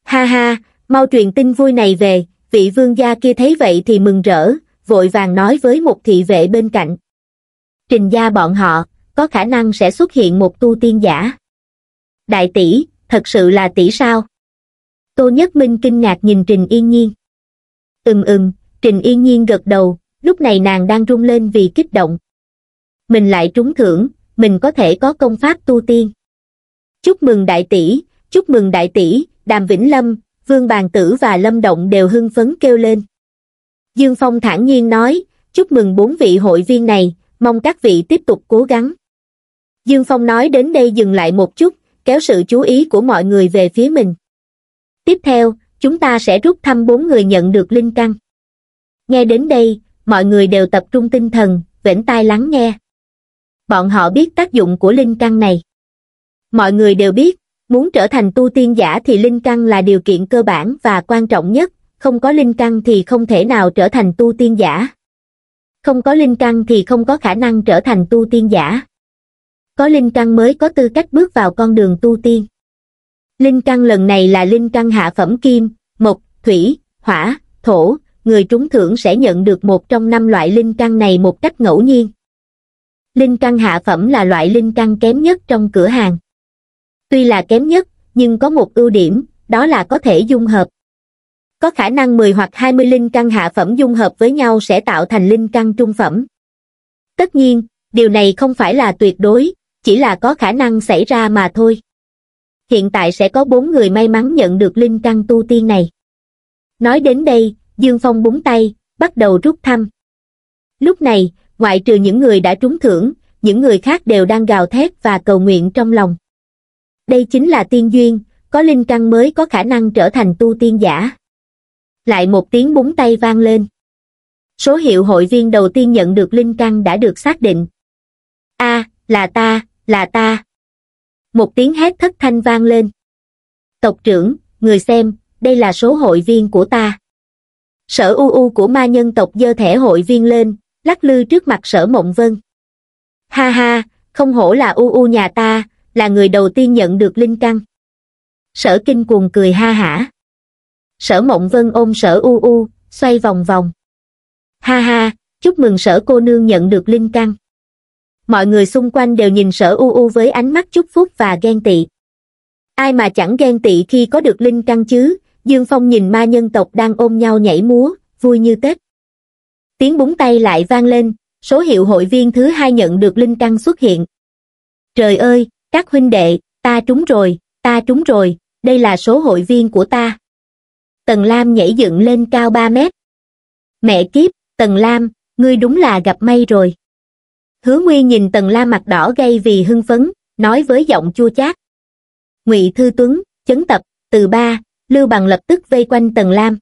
ha ha mau truyền tin vui này về vị vương gia kia thấy vậy thì mừng rỡ vội vàng nói với một thị vệ bên cạnh trình gia bọn họ có khả năng sẽ xuất hiện một tu tiên giả đại tỷ thật sự là tỷ sao tô nhất minh kinh ngạc nhìn trình yên nhiên ừm ừm trình yên nhiên gật đầu lúc này nàng đang rung lên vì kích động mình lại trúng thưởng, mình có thể có công pháp tu tiên. Chúc mừng đại tỷ, chúc mừng đại tỷ, Đàm Vĩnh Lâm, Vương Bàn Tử và Lâm Động đều hưng phấn kêu lên. Dương Phong thản nhiên nói, chúc mừng bốn vị hội viên này, mong các vị tiếp tục cố gắng. Dương Phong nói đến đây dừng lại một chút, kéo sự chú ý của mọi người về phía mình. Tiếp theo, chúng ta sẽ rút thăm bốn người nhận được linh căn. Nghe đến đây, mọi người đều tập trung tinh thần, vĩnh tai lắng nghe bọn họ biết tác dụng của linh căn này. Mọi người đều biết, muốn trở thành tu tiên giả thì linh căn là điều kiện cơ bản và quan trọng nhất, không có linh căn thì không thể nào trở thành tu tiên giả. Không có linh căn thì không có khả năng trở thành tu tiên giả. Có linh căn mới có tư cách bước vào con đường tu tiên. Linh căn lần này là linh căn hạ phẩm kim, mộc, thủy, hỏa, thổ, người trúng thưởng sẽ nhận được một trong năm loại linh căn này một cách ngẫu nhiên linh căn hạ phẩm là loại linh căn kém nhất trong cửa hàng tuy là kém nhất nhưng có một ưu điểm đó là có thể dung hợp có khả năng 10 hoặc 20 linh căn hạ phẩm dung hợp với nhau sẽ tạo thành linh căn trung phẩm tất nhiên điều này không phải là tuyệt đối chỉ là có khả năng xảy ra mà thôi hiện tại sẽ có bốn người may mắn nhận được linh căn tu tiên này nói đến đây dương phong búng tay bắt đầu rút thăm lúc này ngoại trừ những người đã trúng thưởng, những người khác đều đang gào thét và cầu nguyện trong lòng. Đây chính là tiên duyên, có linh căn mới có khả năng trở thành tu tiên giả. Lại một tiếng búng tay vang lên. Số hiệu hội viên đầu tiên nhận được linh căn đã được xác định. A, là ta, là ta. Một tiếng hét thất thanh vang lên. Tộc trưởng, người xem, đây là số hội viên của ta. Sở u u của ma nhân tộc dơ thẻ hội viên lên, lắc lư trước mặt sở mộng vân ha ha không hổ là u u nhà ta là người đầu tiên nhận được linh căn sở kinh cuồng cười ha hả sở mộng vân ôm sở u u xoay vòng vòng ha ha chúc mừng sở cô nương nhận được linh căn mọi người xung quanh đều nhìn sở u u với ánh mắt chúc phúc và ghen tị ai mà chẳng ghen tị khi có được linh căn chứ dương phong nhìn ma nhân tộc đang ôm nhau nhảy múa vui như tết tiếng búng tay lại vang lên, số hiệu hội viên thứ hai nhận được linh căn xuất hiện. Trời ơi, các huynh đệ, ta trúng rồi, ta trúng rồi, đây là số hội viên của ta. Tần Lam nhảy dựng lên cao 3 mét. Mẹ kiếp, Tần Lam, ngươi đúng là gặp may rồi. Hứa Nguyên nhìn Tần Lam mặt đỏ gay vì hưng phấn, nói với giọng chua chát. Ngụy Thư Tuấn, chấn tập, từ ba, Lưu Bằng lập tức vây quanh Tần Lam.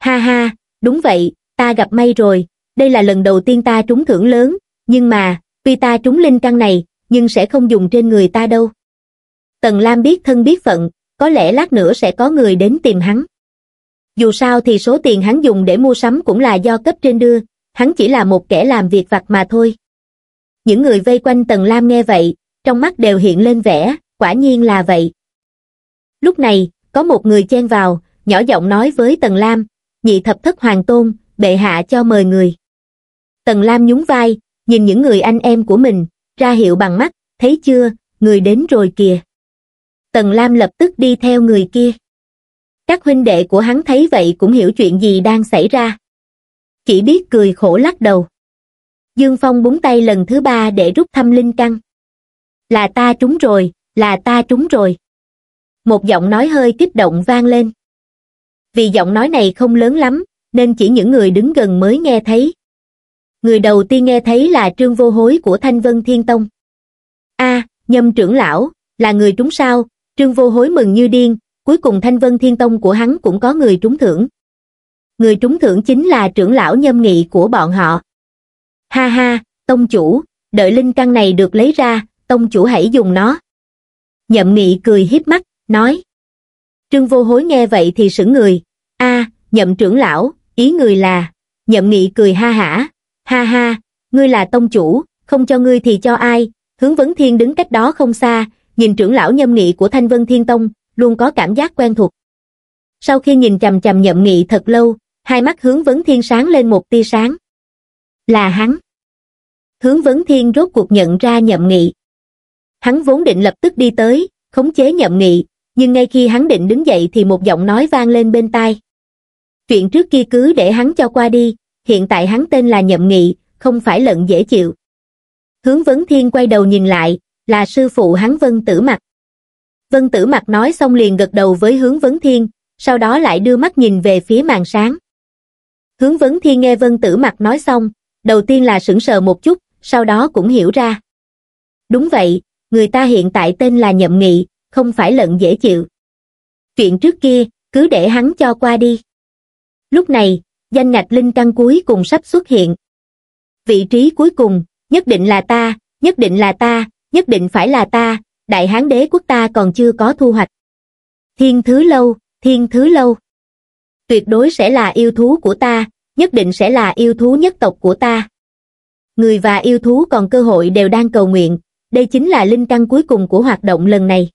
Ha ha, đúng vậy, ta gặp may rồi, đây là lần đầu tiên ta trúng thưởng lớn, nhưng mà, tuy ta trúng linh căn này, nhưng sẽ không dùng trên người ta đâu. Tần Lam biết thân biết phận, có lẽ lát nữa sẽ có người đến tìm hắn. Dù sao thì số tiền hắn dùng để mua sắm cũng là do cấp trên đưa, hắn chỉ là một kẻ làm việc vặt mà thôi. Những người vây quanh Tần Lam nghe vậy, trong mắt đều hiện lên vẻ, quả nhiên là vậy. Lúc này, có một người chen vào, nhỏ giọng nói với Tần Lam, nhị thập thất hoàng tôn, bệ hạ cho mời người. Tần Lam nhún vai, nhìn những người anh em của mình, ra hiệu bằng mắt, thấy chưa, người đến rồi kìa. Tần Lam lập tức đi theo người kia. Các huynh đệ của hắn thấy vậy cũng hiểu chuyện gì đang xảy ra. Chỉ biết cười khổ lắc đầu. Dương Phong búng tay lần thứ ba để rút thăm linh căn. Là ta trúng rồi, là ta trúng rồi. Một giọng nói hơi kích động vang lên. Vì giọng nói này không lớn lắm, nên chỉ những người đứng gần mới nghe thấy. Người đầu tiên nghe thấy là trương vô hối của Thanh Vân Thiên Tông. a nhâm trưởng lão, là người trúng sao, trương vô hối mừng như điên, cuối cùng Thanh Vân Thiên Tông của hắn cũng có người trúng thưởng. Người trúng thưởng chính là trưởng lão nhâm nghị của bọn họ. Ha ha, tông chủ, đợi linh căn này được lấy ra, tông chủ hãy dùng nó. Nhậm nghị cười híp mắt, nói. Trương vô hối nghe vậy thì sững người. a à, nhậm trưởng lão, ý người là nhậm nghị cười ha hả ha ha ngươi là tông chủ không cho ngươi thì cho ai hướng vấn thiên đứng cách đó không xa nhìn trưởng lão nhậm nghị của thanh vân thiên tông luôn có cảm giác quen thuộc sau khi nhìn chằm chằm nhậm nghị thật lâu hai mắt hướng vấn thiên sáng lên một tia sáng là hắn hướng vấn thiên rốt cuộc nhận ra nhậm nghị hắn vốn định lập tức đi tới khống chế nhậm nghị nhưng ngay khi hắn định đứng dậy thì một giọng nói vang lên bên tai chuyện trước kia cứ để hắn cho qua đi, hiện tại hắn tên là Nhậm Nghị, không phải lận dễ chịu. Hướng Vấn Thiên quay đầu nhìn lại, là sư phụ hắn Vân Tử mặt Vân Tử mặt nói xong liền gật đầu với Hướng Vấn Thiên, sau đó lại đưa mắt nhìn về phía màn sáng. Hướng Vấn Thiên nghe Vân Tử mặt nói xong, đầu tiên là sững sờ một chút, sau đó cũng hiểu ra. Đúng vậy, người ta hiện tại tên là Nhậm Nghị, không phải lận dễ chịu. Chuyện trước kia, cứ để hắn cho qua đi. Lúc này, danh ngạch linh căn cuối cùng sắp xuất hiện. Vị trí cuối cùng, nhất định là ta, nhất định là ta, nhất định phải là ta, đại hán đế quốc ta còn chưa có thu hoạch. Thiên thứ lâu, thiên thứ lâu. Tuyệt đối sẽ là yêu thú của ta, nhất định sẽ là yêu thú nhất tộc của ta. Người và yêu thú còn cơ hội đều đang cầu nguyện, đây chính là linh căn cuối cùng của hoạt động lần này.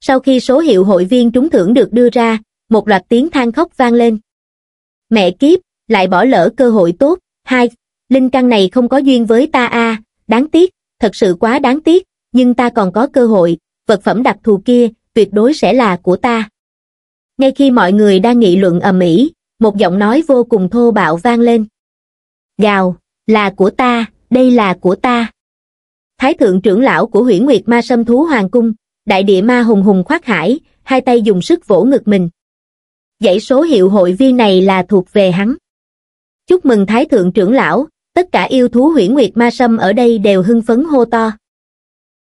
Sau khi số hiệu hội viên trúng thưởng được đưa ra, một loạt tiếng than khóc vang lên. Mẹ kiếp, lại bỏ lỡ cơ hội tốt. Hai, linh căn này không có duyên với ta a đáng tiếc, thật sự quá đáng tiếc, nhưng ta còn có cơ hội, vật phẩm đặc thù kia tuyệt đối sẽ là của ta. Ngay khi mọi người đang nghị luận ầm ĩ, một giọng nói vô cùng thô bạo vang lên. Gào, là của ta, đây là của ta. Thái thượng trưởng lão của huyễn nguyệt ma sâm thú hoàng cung, đại địa ma hùng hùng khoát hải, hai tay dùng sức vỗ ngực mình dãy số hiệu hội viên này là thuộc về hắn. Chúc mừng Thái Thượng trưởng lão, tất cả yêu thú huyển nguyệt ma sâm ở đây đều hưng phấn hô to.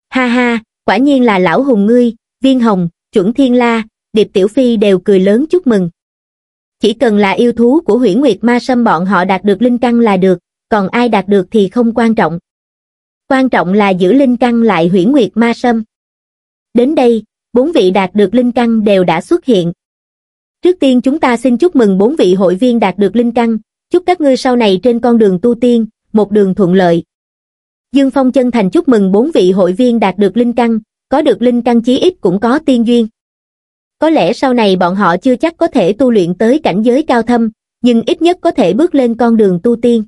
Ha ha, quả nhiên là lão hùng ngươi, viên hồng, chuẩn thiên la, điệp tiểu phi đều cười lớn chúc mừng. Chỉ cần là yêu thú của huyển nguyệt ma sâm bọn họ đạt được linh căn là được, còn ai đạt được thì không quan trọng. Quan trọng là giữ linh căn lại huyển nguyệt ma sâm. Đến đây, bốn vị đạt được linh căn đều đã xuất hiện, Trước tiên chúng ta xin chúc mừng bốn vị hội viên đạt được linh căn, chúc các ngươi sau này trên con đường tu tiên, một đường thuận lợi. Dương Phong chân thành chúc mừng bốn vị hội viên đạt được linh căn, có được linh căn chí ít cũng có tiên duyên. Có lẽ sau này bọn họ chưa chắc có thể tu luyện tới cảnh giới cao thâm, nhưng ít nhất có thể bước lên con đường tu tiên.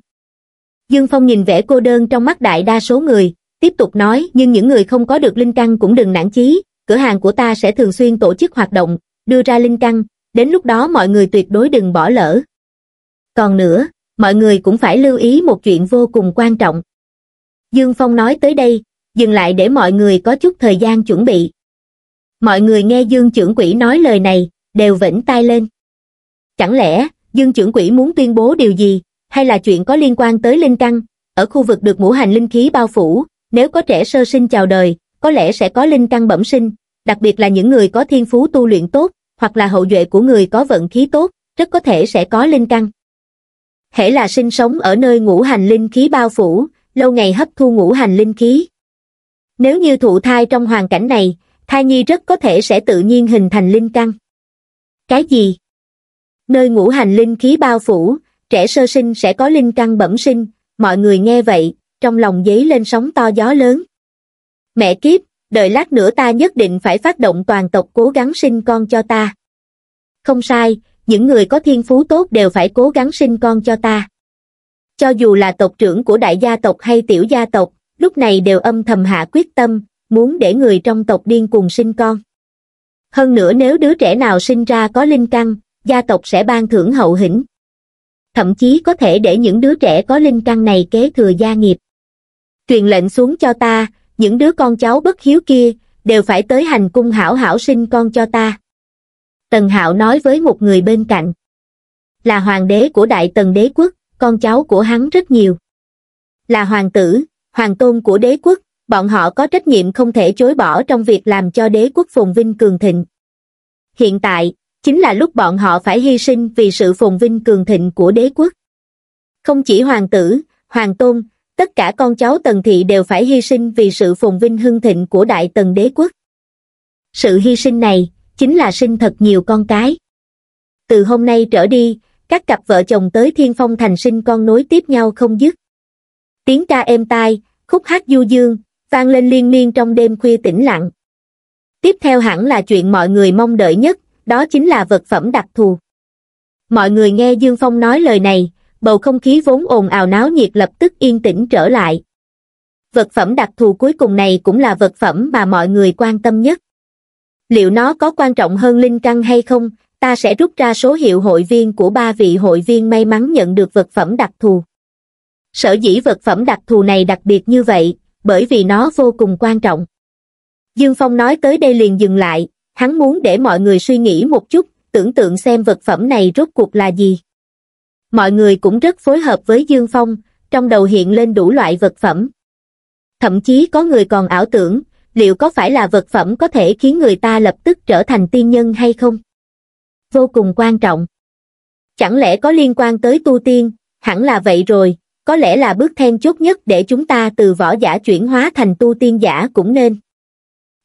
Dương Phong nhìn vẻ cô đơn trong mắt đại đa số người, tiếp tục nói nhưng những người không có được linh căn cũng đừng nản chí, cửa hàng của ta sẽ thường xuyên tổ chức hoạt động, đưa ra linh căn, đến lúc đó mọi người tuyệt đối đừng bỏ lỡ. Còn nữa, mọi người cũng phải lưu ý một chuyện vô cùng quan trọng. Dương Phong nói tới đây, dừng lại để mọi người có chút thời gian chuẩn bị. Mọi người nghe Dương trưởng quỹ nói lời này, đều vĩnh tai lên. Chẳng lẽ, Dương trưởng quỹ muốn tuyên bố điều gì, hay là chuyện có liên quan tới linh căn, ở khu vực được ngũ hành linh khí bao phủ, nếu có trẻ sơ sinh chào đời, có lẽ sẽ có linh căn bẩm sinh, đặc biệt là những người có thiên phú tu luyện tốt, hoặc là hậu duệ của người có vận khí tốt, rất có thể sẽ có linh căn. Hễ là sinh sống ở nơi ngũ hành linh khí bao phủ, lâu ngày hấp thu ngũ hành linh khí. Nếu như thụ thai trong hoàn cảnh này, thai nhi rất có thể sẽ tự nhiên hình thành linh căn. Cái gì? Nơi ngũ hành linh khí bao phủ, trẻ sơ sinh sẽ có linh căn bẩm sinh, mọi người nghe vậy, trong lòng dấy lên sóng to gió lớn. Mẹ kiếp, đợi lát nữa ta nhất định phải phát động toàn tộc cố gắng sinh con cho ta. Không sai, những người có thiên phú tốt đều phải cố gắng sinh con cho ta. Cho dù là tộc trưởng của đại gia tộc hay tiểu gia tộc, lúc này đều âm thầm hạ quyết tâm, muốn để người trong tộc điên cùng sinh con. Hơn nữa nếu đứa trẻ nào sinh ra có linh căn, gia tộc sẽ ban thưởng hậu hĩnh. Thậm chí có thể để những đứa trẻ có linh căn này kế thừa gia nghiệp. Truyền lệnh xuống cho ta, những đứa con cháu bất hiếu kia, đều phải tới hành cung hảo hảo sinh con cho ta. Tần Hạo nói với một người bên cạnh. Là hoàng đế của Đại Tần Đế Quốc, con cháu của hắn rất nhiều. Là hoàng tử, hoàng tôn của đế quốc, bọn họ có trách nhiệm không thể chối bỏ trong việc làm cho đế quốc phồn vinh cường thịnh. Hiện tại, chính là lúc bọn họ phải hy sinh vì sự phồn vinh cường thịnh của đế quốc. Không chỉ hoàng tử, hoàng tôn, tất cả con cháu tần thị đều phải hy sinh vì sự phồn vinh hưng thịnh của đại tần đế quốc. Sự hy sinh này, chính là sinh thật nhiều con cái. Từ hôm nay trở đi, các cặp vợ chồng tới thiên phong thành sinh con nối tiếp nhau không dứt. Tiếng ca êm tai, khúc hát du dương, vang lên liên miên trong đêm khuya tĩnh lặng. Tiếp theo hẳn là chuyện mọi người mong đợi nhất, đó chính là vật phẩm đặc thù. Mọi người nghe Dương Phong nói lời này, bầu không khí vốn ồn ào náo nhiệt lập tức yên tĩnh trở lại. Vật phẩm đặc thù cuối cùng này cũng là vật phẩm mà mọi người quan tâm nhất. Liệu nó có quan trọng hơn linh căn hay không, ta sẽ rút ra số hiệu hội viên của ba vị hội viên may mắn nhận được vật phẩm đặc thù. Sở dĩ vật phẩm đặc thù này đặc biệt như vậy, bởi vì nó vô cùng quan trọng. Dương Phong nói tới đây liền dừng lại, hắn muốn để mọi người suy nghĩ một chút, tưởng tượng xem vật phẩm này rốt cuộc là gì mọi người cũng rất phối hợp với dương phong trong đầu hiện lên đủ loại vật phẩm thậm chí có người còn ảo tưởng liệu có phải là vật phẩm có thể khiến người ta lập tức trở thành tiên nhân hay không vô cùng quan trọng chẳng lẽ có liên quan tới tu tiên hẳn là vậy rồi có lẽ là bước then chốt nhất để chúng ta từ võ giả chuyển hóa thành tu tiên giả cũng nên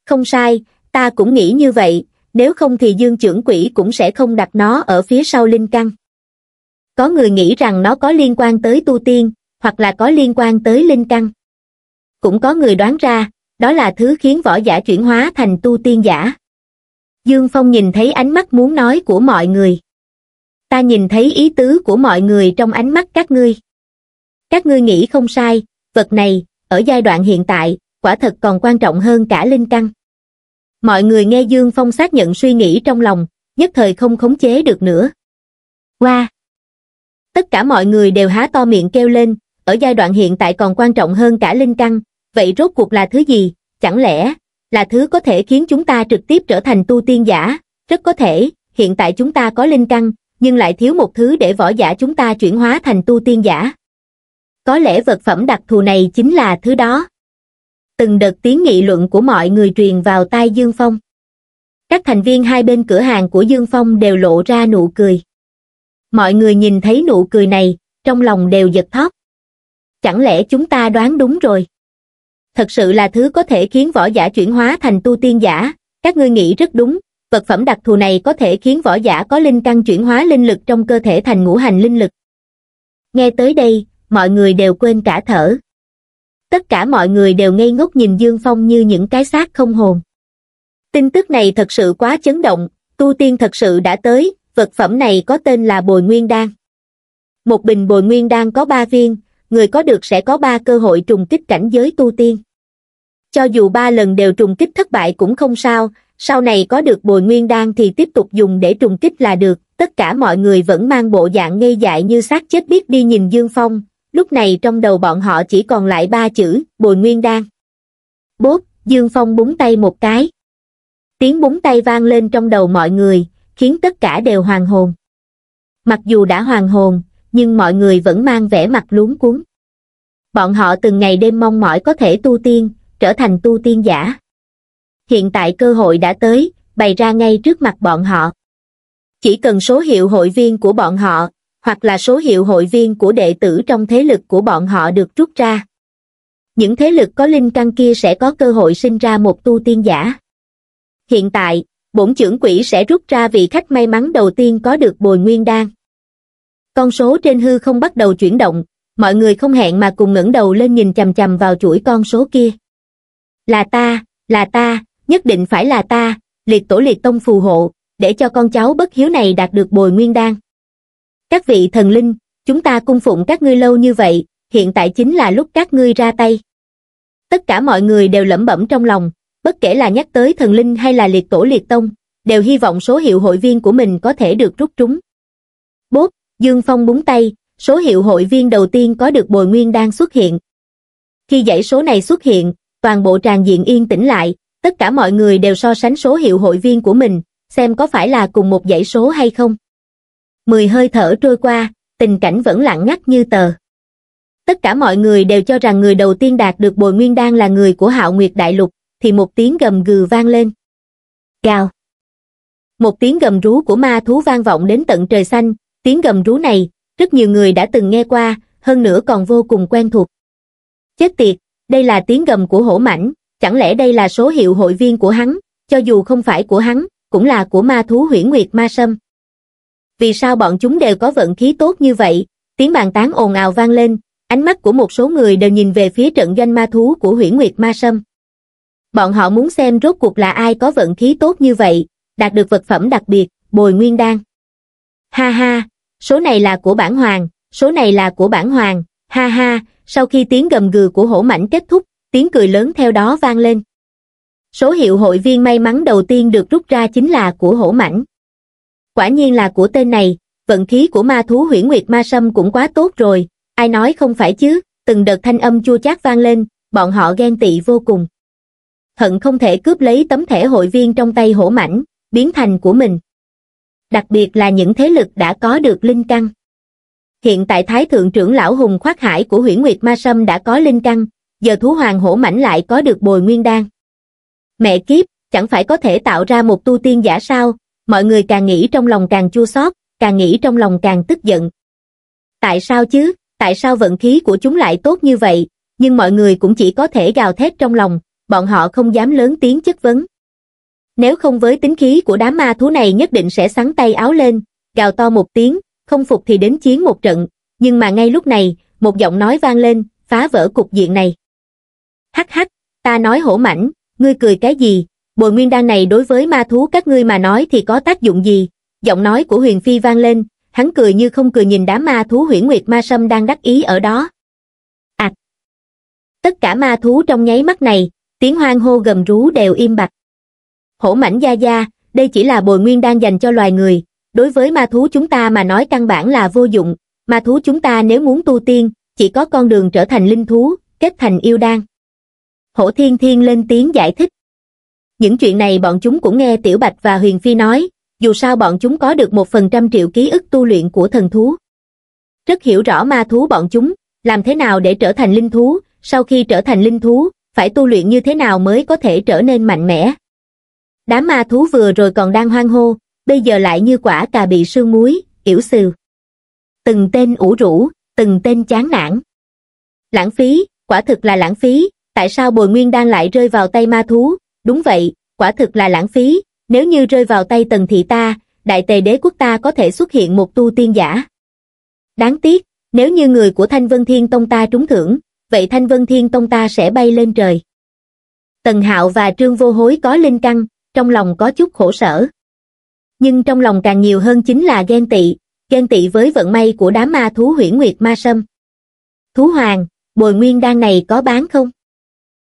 không sai ta cũng nghĩ như vậy nếu không thì dương trưởng quỷ cũng sẽ không đặt nó ở phía sau linh căn có người nghĩ rằng nó có liên quan tới tu tiên hoặc là có liên quan tới linh căn cũng có người đoán ra đó là thứ khiến võ giả chuyển hóa thành tu tiên giả dương phong nhìn thấy ánh mắt muốn nói của mọi người ta nhìn thấy ý tứ của mọi người trong ánh mắt các ngươi các ngươi nghĩ không sai vật này ở giai đoạn hiện tại quả thật còn quan trọng hơn cả linh căn mọi người nghe dương phong xác nhận suy nghĩ trong lòng nhất thời không khống chế được nữa qua tất cả mọi người đều há to miệng kêu lên ở giai đoạn hiện tại còn quan trọng hơn cả linh căn vậy rốt cuộc là thứ gì chẳng lẽ là thứ có thể khiến chúng ta trực tiếp trở thành tu tiên giả rất có thể hiện tại chúng ta có linh căn nhưng lại thiếu một thứ để võ giả chúng ta chuyển hóa thành tu tiên giả có lẽ vật phẩm đặc thù này chính là thứ đó từng đợt tiếng nghị luận của mọi người truyền vào tai dương phong các thành viên hai bên cửa hàng của dương phong đều lộ ra nụ cười mọi người nhìn thấy nụ cười này, trong lòng đều giật thót. Chẳng lẽ chúng ta đoán đúng rồi? Thật sự là thứ có thể khiến võ giả chuyển hóa thành tu tiên giả, các ngươi nghĩ rất đúng, vật phẩm đặc thù này có thể khiến võ giả có linh căn chuyển hóa linh lực trong cơ thể thành ngũ hành linh lực. Nghe tới đây, mọi người đều quên cả thở. Tất cả mọi người đều ngây ngốc nhìn Dương Phong như những cái xác không hồn. Tin tức này thật sự quá chấn động, tu tiên thật sự đã tới, vật phẩm này có tên là bồi nguyên đan. Một bình bồi nguyên đan có ba viên, người có được sẽ có ba cơ hội trùng kích cảnh giới tu tiên. Cho dù ba lần đều trùng kích thất bại cũng không sao, sau này có được bồi nguyên đan thì tiếp tục dùng để trùng kích là được, tất cả mọi người vẫn mang bộ dạng ngây dại như xác chết biết đi nhìn Dương Phong, lúc này trong đầu bọn họ chỉ còn lại ba chữ, bồi nguyên đan. Bốp, Dương Phong búng tay một cái. Tiếng búng tay vang lên trong đầu mọi người, khiến tất cả đều hoàng hồn. Mặc dù đã hoàng hồn, nhưng mọi người vẫn mang vẻ mặt luống cuốn. Bọn họ từng ngày đêm mong mỏi có thể tu tiên, trở thành tu tiên giả. Hiện tại cơ hội đã tới, bày ra ngay trước mặt bọn họ. Chỉ cần số hiệu hội viên của bọn họ, hoặc là số hiệu hội viên của đệ tử trong thế lực của bọn họ được rút ra. Những thế lực có linh căn kia sẽ có cơ hội sinh ra một tu tiên giả. Hiện tại, bổn trưởng quỹ sẽ rút ra vị khách may mắn đầu tiên có được bồi nguyên đan. Con số trên hư không bắt đầu chuyển động, mọi người không hẹn mà cùng ngẩng đầu lên nhìn chầm chầm vào chuỗi con số kia. Là ta, là ta, nhất định phải là ta, liệt tổ liệt tông phù hộ, để cho con cháu bất hiếu này đạt được bồi nguyên đan. Các vị thần linh, chúng ta cung phụng các ngươi lâu như vậy, hiện tại chính là lúc các ngươi ra tay. Tất cả mọi người đều lẩm bẩm trong lòng, bất kể là nhắc tới thần linh hay là liệt tổ liệt tông, đều hy vọng số hiệu hội viên của mình có thể được rút trúng. Bốp, Dương Phong búng tay, số hiệu hội viên đầu tiên có được bồi nguyên đang xuất hiện. Khi dãy số này xuất hiện, toàn bộ tràng diện yên tĩnh lại, tất cả mọi người đều so sánh số hiệu hội viên của mình, xem có phải là cùng một dãy số hay không. Mười hơi thở trôi qua, tình cảnh vẫn lặng ngắt như tờ. Tất cả mọi người đều cho rằng người đầu tiên đạt được bồi nguyên đan là người của hạo nguyệt đại lục, thì một tiếng gầm gừ vang lên. Gào! Một tiếng gầm rú của ma thú vang vọng đến tận trời xanh, tiếng gầm rú này, rất nhiều người đã từng nghe qua, hơn nữa còn vô cùng quen thuộc. Chết tiệt, đây là tiếng gầm của hổ mảnh, chẳng lẽ đây là số hiệu hội viên của hắn, cho dù không phải của hắn, cũng là của ma thú huyễn nguyệt ma sâm. Vì sao bọn chúng đều có vận khí tốt như vậy? Tiếng bàn tán ồn ào vang lên, ánh mắt của một số người đều nhìn về phía trận doanh ma thú của huyễn nguyệt ma sâm. Bọn họ muốn xem rốt cuộc là ai có vận khí tốt như vậy, đạt được vật phẩm đặc biệt, bồi nguyên đan. Ha ha, số này là của bản hoàng, số này là của bản hoàng, ha ha, sau khi tiếng gầm gừ của hổ mảnh kết thúc, tiếng cười lớn theo đó vang lên. Số hiệu hội viên may mắn đầu tiên được rút ra chính là của hổ mảnh. Quả nhiên là của tên này, vận khí của ma thú huyễn nguyệt ma sâm cũng quá tốt rồi, ai nói không phải chứ, từng đợt thanh âm chua chát vang lên, bọn họ ghen tị vô cùng hận không thể cướp lấy tấm thẻ hội viên trong tay hổ mảnh, biến thành của mình. Đặc biệt là những thế lực đã có được linh căn. Hiện tại Thái Thượng trưởng Lão Hùng Khoác Hải của Huyễn Nguyệt Ma Sâm đã có linh căn, giờ Thú Hoàng Hổ Mảnh lại có được bồi nguyên đan. Mẹ kiếp, chẳng phải có thể tạo ra một tu tiên giả sao, mọi người càng nghĩ trong lòng càng chua xót, càng nghĩ trong lòng càng tức giận. Tại sao chứ, tại sao vận khí của chúng lại tốt như vậy, nhưng mọi người cũng chỉ có thể gào thét trong lòng, bọn họ không dám lớn tiếng chất vấn. Nếu không với tính khí của đám ma thú này nhất định sẽ sắn tay áo lên, gào to một tiếng, không phục thì đến chiến một trận, nhưng mà ngay lúc này, một giọng nói vang lên, phá vỡ cục diện này. Hắc hắc, ta nói hổ mảnh, ngươi cười cái gì, bồi nguyên đan này đối với ma thú các ngươi mà nói thì có tác dụng gì, giọng nói của huyền phi vang lên, hắn cười như không cười nhìn đám ma thú huyễn nguyệt ma sâm đang đắc ý ở đó. À, tất cả ma thú trong nháy mắt này, tiếng hoang hô gầm rú đều im bặt. Hổ mảnh gia gia, đây chỉ là bồi nguyên đang dành cho loài người, đối với ma thú chúng ta mà nói căn bản là vô dụng, ma thú chúng ta nếu muốn tu tiên, chỉ có con đường trở thành linh thú, kết thành yêu đan. Hổ thiên thiên lên tiếng giải thích. Những chuyện này bọn chúng cũng nghe Tiểu Bạch và Huyền Phi nói, dù sao bọn chúng có được một phần trăm triệu ký ức tu luyện của thần thú. Rất hiểu rõ ma thú bọn chúng, làm thế nào để trở thành linh thú, sau khi trở thành linh thú, phải tu luyện như thế nào mới có thể trở nên mạnh mẽ. Đám ma thú vừa rồi còn đang hoang hô, bây giờ lại như quả cà bị sương muối, yểu sừ. Từng tên ủ rũ, từng tên chán nản. Lãng phí, quả thực là lãng phí, tại sao bồi nguyên đang lại rơi vào tay ma thú? Đúng vậy, quả thực là lãng phí, nếu như rơi vào tay tần thị ta, đại tề đế quốc ta có thể xuất hiện một tu tiên giả. Đáng tiếc, nếu như người của Thanh Vân Thiên Tông ta trúng thưởng, vậy thanh vân thiên tông ta sẽ bay lên trời. Tần Hạo và Trương Vô Hối có linh căn trong lòng có chút khổ sở. Nhưng trong lòng càng nhiều hơn chính là ghen tị, ghen tị với vận may của đám ma thú huyển nguyệt ma sâm. Thú Hoàng, bồi nguyên đan này có bán không?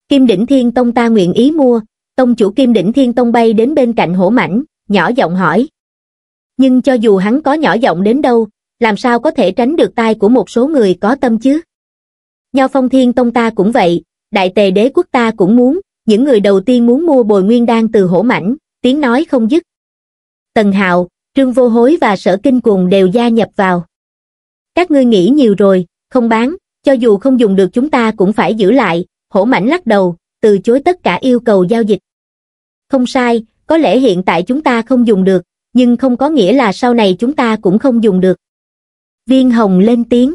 Kim đỉnh thiên tông ta nguyện ý mua, tông chủ kim đỉnh thiên tông bay đến bên cạnh hổ mảnh, nhỏ giọng hỏi. Nhưng cho dù hắn có nhỏ giọng đến đâu, làm sao có thể tránh được tai của một số người có tâm chứ? Nho phong thiên tông ta cũng vậy, đại tề đế quốc ta cũng muốn, những người đầu tiên muốn mua bồi nguyên đan từ hổ mảnh, tiếng nói không dứt. Tần Hạo, Trương Vô Hối và Sở Kinh Cuồng đều gia nhập vào. Các ngươi nghĩ nhiều rồi, không bán, cho dù không dùng được chúng ta cũng phải giữ lại, hổ mảnh lắc đầu, từ chối tất cả yêu cầu giao dịch. Không sai, có lẽ hiện tại chúng ta không dùng được, nhưng không có nghĩa là sau này chúng ta cũng không dùng được. Viên Hồng lên tiếng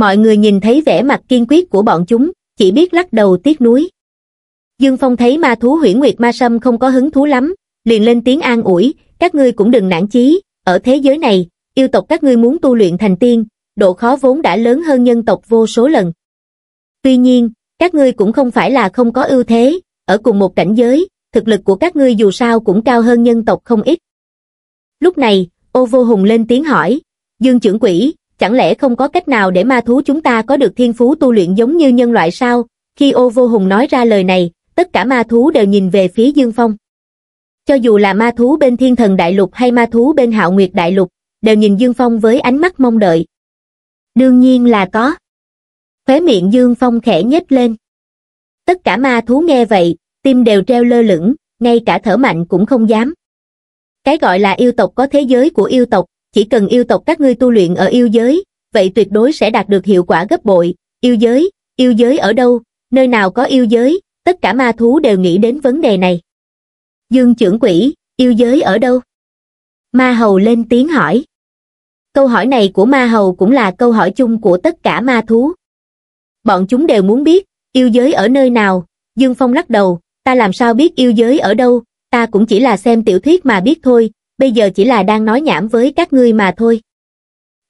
mọi người nhìn thấy vẻ mặt kiên quyết của bọn chúng chỉ biết lắc đầu tiếc nuối dương phong thấy ma thú huyễn nguyệt ma sâm không có hứng thú lắm liền lên tiếng an ủi các ngươi cũng đừng nản chí ở thế giới này yêu tộc các ngươi muốn tu luyện thành tiên độ khó vốn đã lớn hơn nhân tộc vô số lần tuy nhiên các ngươi cũng không phải là không có ưu thế ở cùng một cảnh giới thực lực của các ngươi dù sao cũng cao hơn nhân tộc không ít lúc này ô vô hùng lên tiếng hỏi dương trưởng quỷ chẳng lẽ không có cách nào để ma thú chúng ta có được thiên phú tu luyện giống như nhân loại sao? Khi ô vô hùng nói ra lời này, tất cả ma thú đều nhìn về phía Dương Phong. Cho dù là ma thú bên thiên thần đại lục hay ma thú bên hạo nguyệt đại lục, đều nhìn Dương Phong với ánh mắt mong đợi. Đương nhiên là có. Khóe miệng Dương Phong khẽ nhếch lên. Tất cả ma thú nghe vậy, tim đều treo lơ lửng, ngay cả thở mạnh cũng không dám. Cái gọi là yêu tộc có thế giới của yêu tộc, chỉ cần yêu tộc các ngươi tu luyện ở yêu giới, vậy tuyệt đối sẽ đạt được hiệu quả gấp bội. Yêu giới, yêu giới ở đâu, nơi nào có yêu giới, tất cả ma thú đều nghĩ đến vấn đề này. Dương trưởng quỷ, yêu giới ở đâu? Ma hầu lên tiếng hỏi. Câu hỏi này của ma hầu cũng là câu hỏi chung của tất cả ma thú. Bọn chúng đều muốn biết, yêu giới ở nơi nào, Dương Phong lắc đầu, ta làm sao biết yêu giới ở đâu, ta cũng chỉ là xem tiểu thuyết mà biết thôi, bây giờ chỉ là đang nói nhảm với các ngươi mà thôi.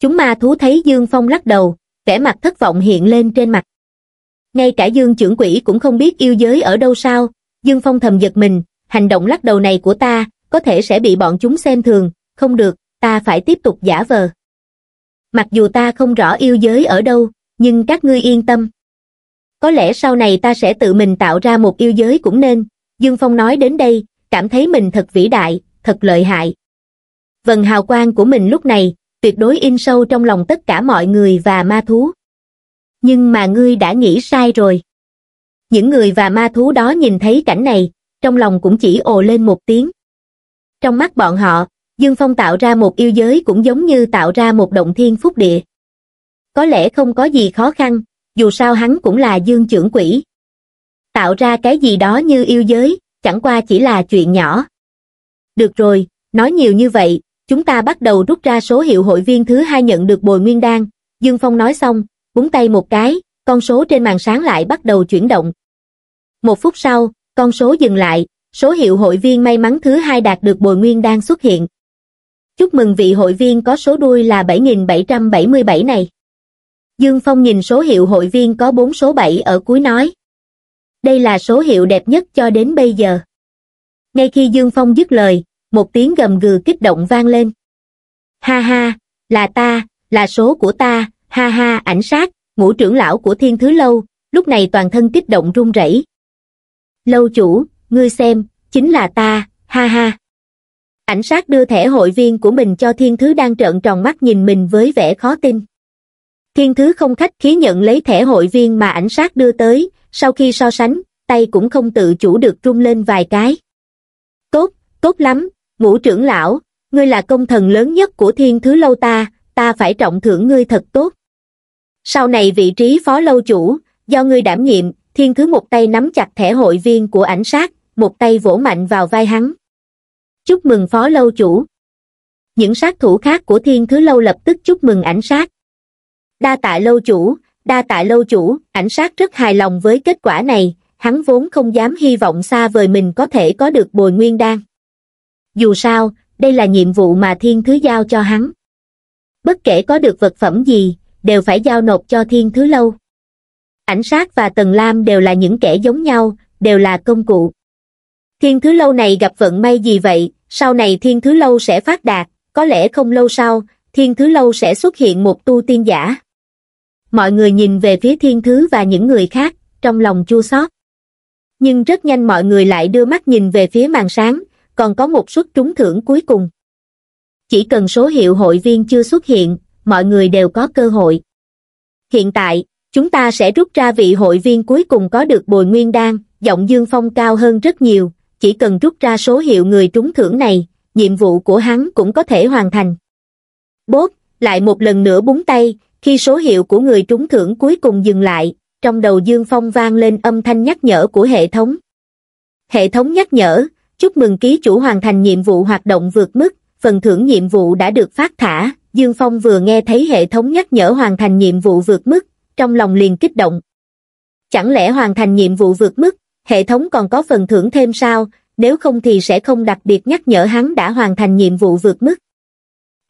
Chúng ma thú thấy Dương Phong lắc đầu, vẻ mặt thất vọng hiện lên trên mặt. Ngay cả Dương trưởng quỷ cũng không biết yêu giới ở đâu sao, Dương Phong thầm giật mình, hành động lắc đầu này của ta có thể sẽ bị bọn chúng xem thường, không được, ta phải tiếp tục giả vờ. Mặc dù ta không rõ yêu giới ở đâu, nhưng các ngươi yên tâm. Có lẽ sau này ta sẽ tự mình tạo ra một yêu giới cũng nên, Dương Phong nói đến đây, cảm thấy mình thật vĩ đại, thật lợi hại vần hào quang của mình lúc này, tuyệt đối in sâu trong lòng tất cả mọi người và ma thú. Nhưng mà ngươi đã nghĩ sai rồi. Những người và ma thú đó nhìn thấy cảnh này, trong lòng cũng chỉ ồ lên một tiếng. Trong mắt bọn họ, Dương Phong tạo ra một yêu giới cũng giống như tạo ra một động thiên phúc địa. Có lẽ không có gì khó khăn, dù sao hắn cũng là Dương trưởng quỷ. Tạo ra cái gì đó như yêu giới, chẳng qua chỉ là chuyện nhỏ. Được rồi, nói nhiều như vậy, chúng ta bắt đầu rút ra số hiệu hội viên thứ hai nhận được bồi nguyên đan, Dương Phong nói xong, búng tay một cái, con số trên màn sáng lại bắt đầu chuyển động. Một phút sau, con số dừng lại, số hiệu hội viên may mắn thứ hai đạt được bồi nguyên đan xuất hiện. Chúc mừng vị hội viên có số đuôi là 7777 này. Dương Phong nhìn số hiệu hội viên có 4 số 7 ở cuối nói. Đây là số hiệu đẹp nhất cho đến bây giờ. Ngay khi Dương Phong dứt lời, một tiếng gầm gừ kích động vang lên. Ha ha, là ta, là số của ta, ha ha ảnh sát, ngũ trưởng lão của thiên thứ lâu, lúc này toàn thân kích động run rẩy. Lâu chủ, ngươi xem, chính là ta, ha ha. Ảnh sát đưa thẻ hội viên của mình cho thiên thứ đang trợn tròn mắt nhìn mình với vẻ khó tin. Thiên thứ không khách khí nhận lấy thẻ hội viên mà ảnh sát đưa tới, sau khi so sánh, tay cũng không tự chủ được rung lên vài cái. Tốt, tốt lắm, ngũ trưởng lão, ngươi là công thần lớn nhất của thiên thứ lâu ta, ta phải trọng thưởng ngươi thật tốt. Sau này vị trí phó lâu chủ, do ngươi đảm nhiệm, thiên thứ một tay nắm chặt thẻ hội viên của ảnh sát, một tay vỗ mạnh vào vai hắn. Chúc mừng phó lâu chủ. Những sát thủ khác của thiên thứ lâu lập tức chúc mừng ảnh sát. Đa tạ lâu chủ, đa tạ lâu chủ, ảnh sát rất hài lòng với kết quả này, hắn vốn không dám hy vọng xa vời mình có thể có được bồi nguyên đan dù sao, đây là nhiệm vụ mà thiên thứ giao cho hắn. Bất kể có được vật phẩm gì, đều phải giao nộp cho thiên thứ lâu. Ảnh sát và Tần Lam đều là những kẻ giống nhau, đều là công cụ. Thiên thứ lâu này gặp vận may gì vậy, sau này thiên thứ lâu sẽ phát đạt, có lẽ không lâu sau, thiên thứ lâu sẽ xuất hiện một tu tiên giả. Mọi người nhìn về phía thiên thứ và những người khác, trong lòng chua xót. Nhưng rất nhanh mọi người lại đưa mắt nhìn về phía màn sáng, còn có một suất trúng thưởng cuối cùng. Chỉ cần số hiệu hội viên chưa xuất hiện, mọi người đều có cơ hội. Hiện tại, chúng ta sẽ rút ra vị hội viên cuối cùng có được bồi nguyên đan, giọng dương phong cao hơn rất nhiều, chỉ cần rút ra số hiệu người trúng thưởng này, nhiệm vụ của hắn cũng có thể hoàn thành. Bốt, lại một lần nữa búng tay, khi số hiệu của người trúng thưởng cuối cùng dừng lại, trong đầu Dương Phong vang lên âm thanh nhắc nhở của hệ thống. Hệ thống nhắc nhở, chúc mừng ký chủ hoàn thành nhiệm vụ hoạt động vượt mức phần thưởng nhiệm vụ đã được phát thả dương phong vừa nghe thấy hệ thống nhắc nhở hoàn thành nhiệm vụ vượt mức trong lòng liền kích động chẳng lẽ hoàn thành nhiệm vụ vượt mức hệ thống còn có phần thưởng thêm sao nếu không thì sẽ không đặc biệt nhắc nhở hắn đã hoàn thành nhiệm vụ vượt mức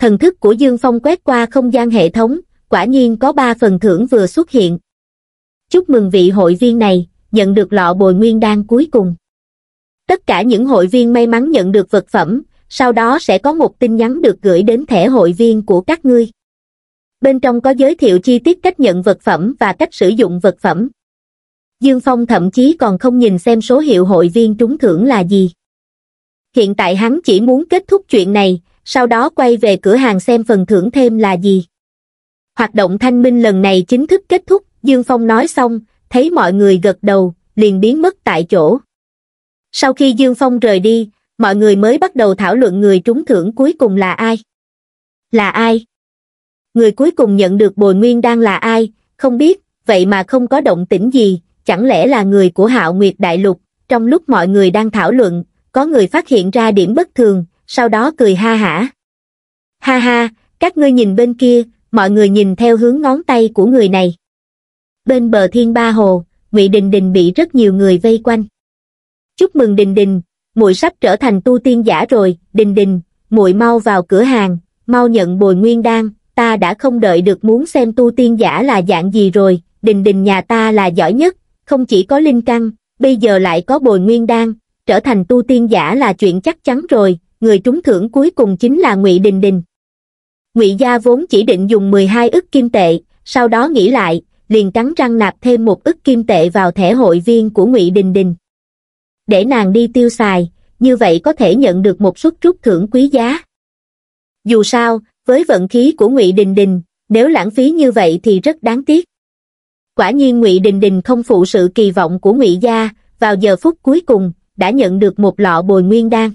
thần thức của dương phong quét qua không gian hệ thống quả nhiên có ba phần thưởng vừa xuất hiện chúc mừng vị hội viên này nhận được lọ bồi nguyên đan cuối cùng tất cả những hội viên may mắn nhận được vật phẩm sau đó sẽ có một tin nhắn được gửi đến thẻ hội viên của các ngươi bên trong có giới thiệu chi tiết cách nhận vật phẩm và cách sử dụng vật phẩm dương phong thậm chí còn không nhìn xem số hiệu hội viên trúng thưởng là gì hiện tại hắn chỉ muốn kết thúc chuyện này sau đó quay về cửa hàng xem phần thưởng thêm là gì hoạt động thanh minh lần này chính thức kết thúc dương phong nói xong thấy mọi người gật đầu liền biến mất tại chỗ sau khi dương phong rời đi mọi người mới bắt đầu thảo luận người trúng thưởng cuối cùng là ai là ai người cuối cùng nhận được bồi nguyên đang là ai không biết vậy mà không có động tĩnh gì chẳng lẽ là người của hạo nguyệt đại lục trong lúc mọi người đang thảo luận có người phát hiện ra điểm bất thường sau đó cười ha hả ha ha các ngươi nhìn bên kia mọi người nhìn theo hướng ngón tay của người này bên bờ thiên ba hồ ngụy đình đình bị rất nhiều người vây quanh chúc mừng Đình Đình, muội sắp trở thành tu tiên giả rồi, Đình Đình, muội mau vào cửa hàng, mau nhận bồi nguyên đan, ta đã không đợi được muốn xem tu tiên giả là dạng gì rồi, Đình Đình nhà ta là giỏi nhất, không chỉ có linh căn, bây giờ lại có bồi nguyên đan, trở thành tu tiên giả là chuyện chắc chắn rồi, người trúng thưởng cuối cùng chính là Ngụy Đình Đình. Ngụy gia vốn chỉ định dùng 12 ức kim tệ, sau đó nghĩ lại, liền cắn răng nạp thêm một ức kim tệ vào thẻ hội viên của Ngụy Đình Đình, để nàng đi tiêu xài, như vậy có thể nhận được một suất trúc thưởng quý giá. Dù sao, với vận khí của Ngụy Đình Đình, nếu lãng phí như vậy thì rất đáng tiếc. Quả nhiên Ngụy Đình Đình không phụ sự kỳ vọng của Ngụy gia, vào giờ phút cuối cùng, đã nhận được một lọ bồi nguyên đan.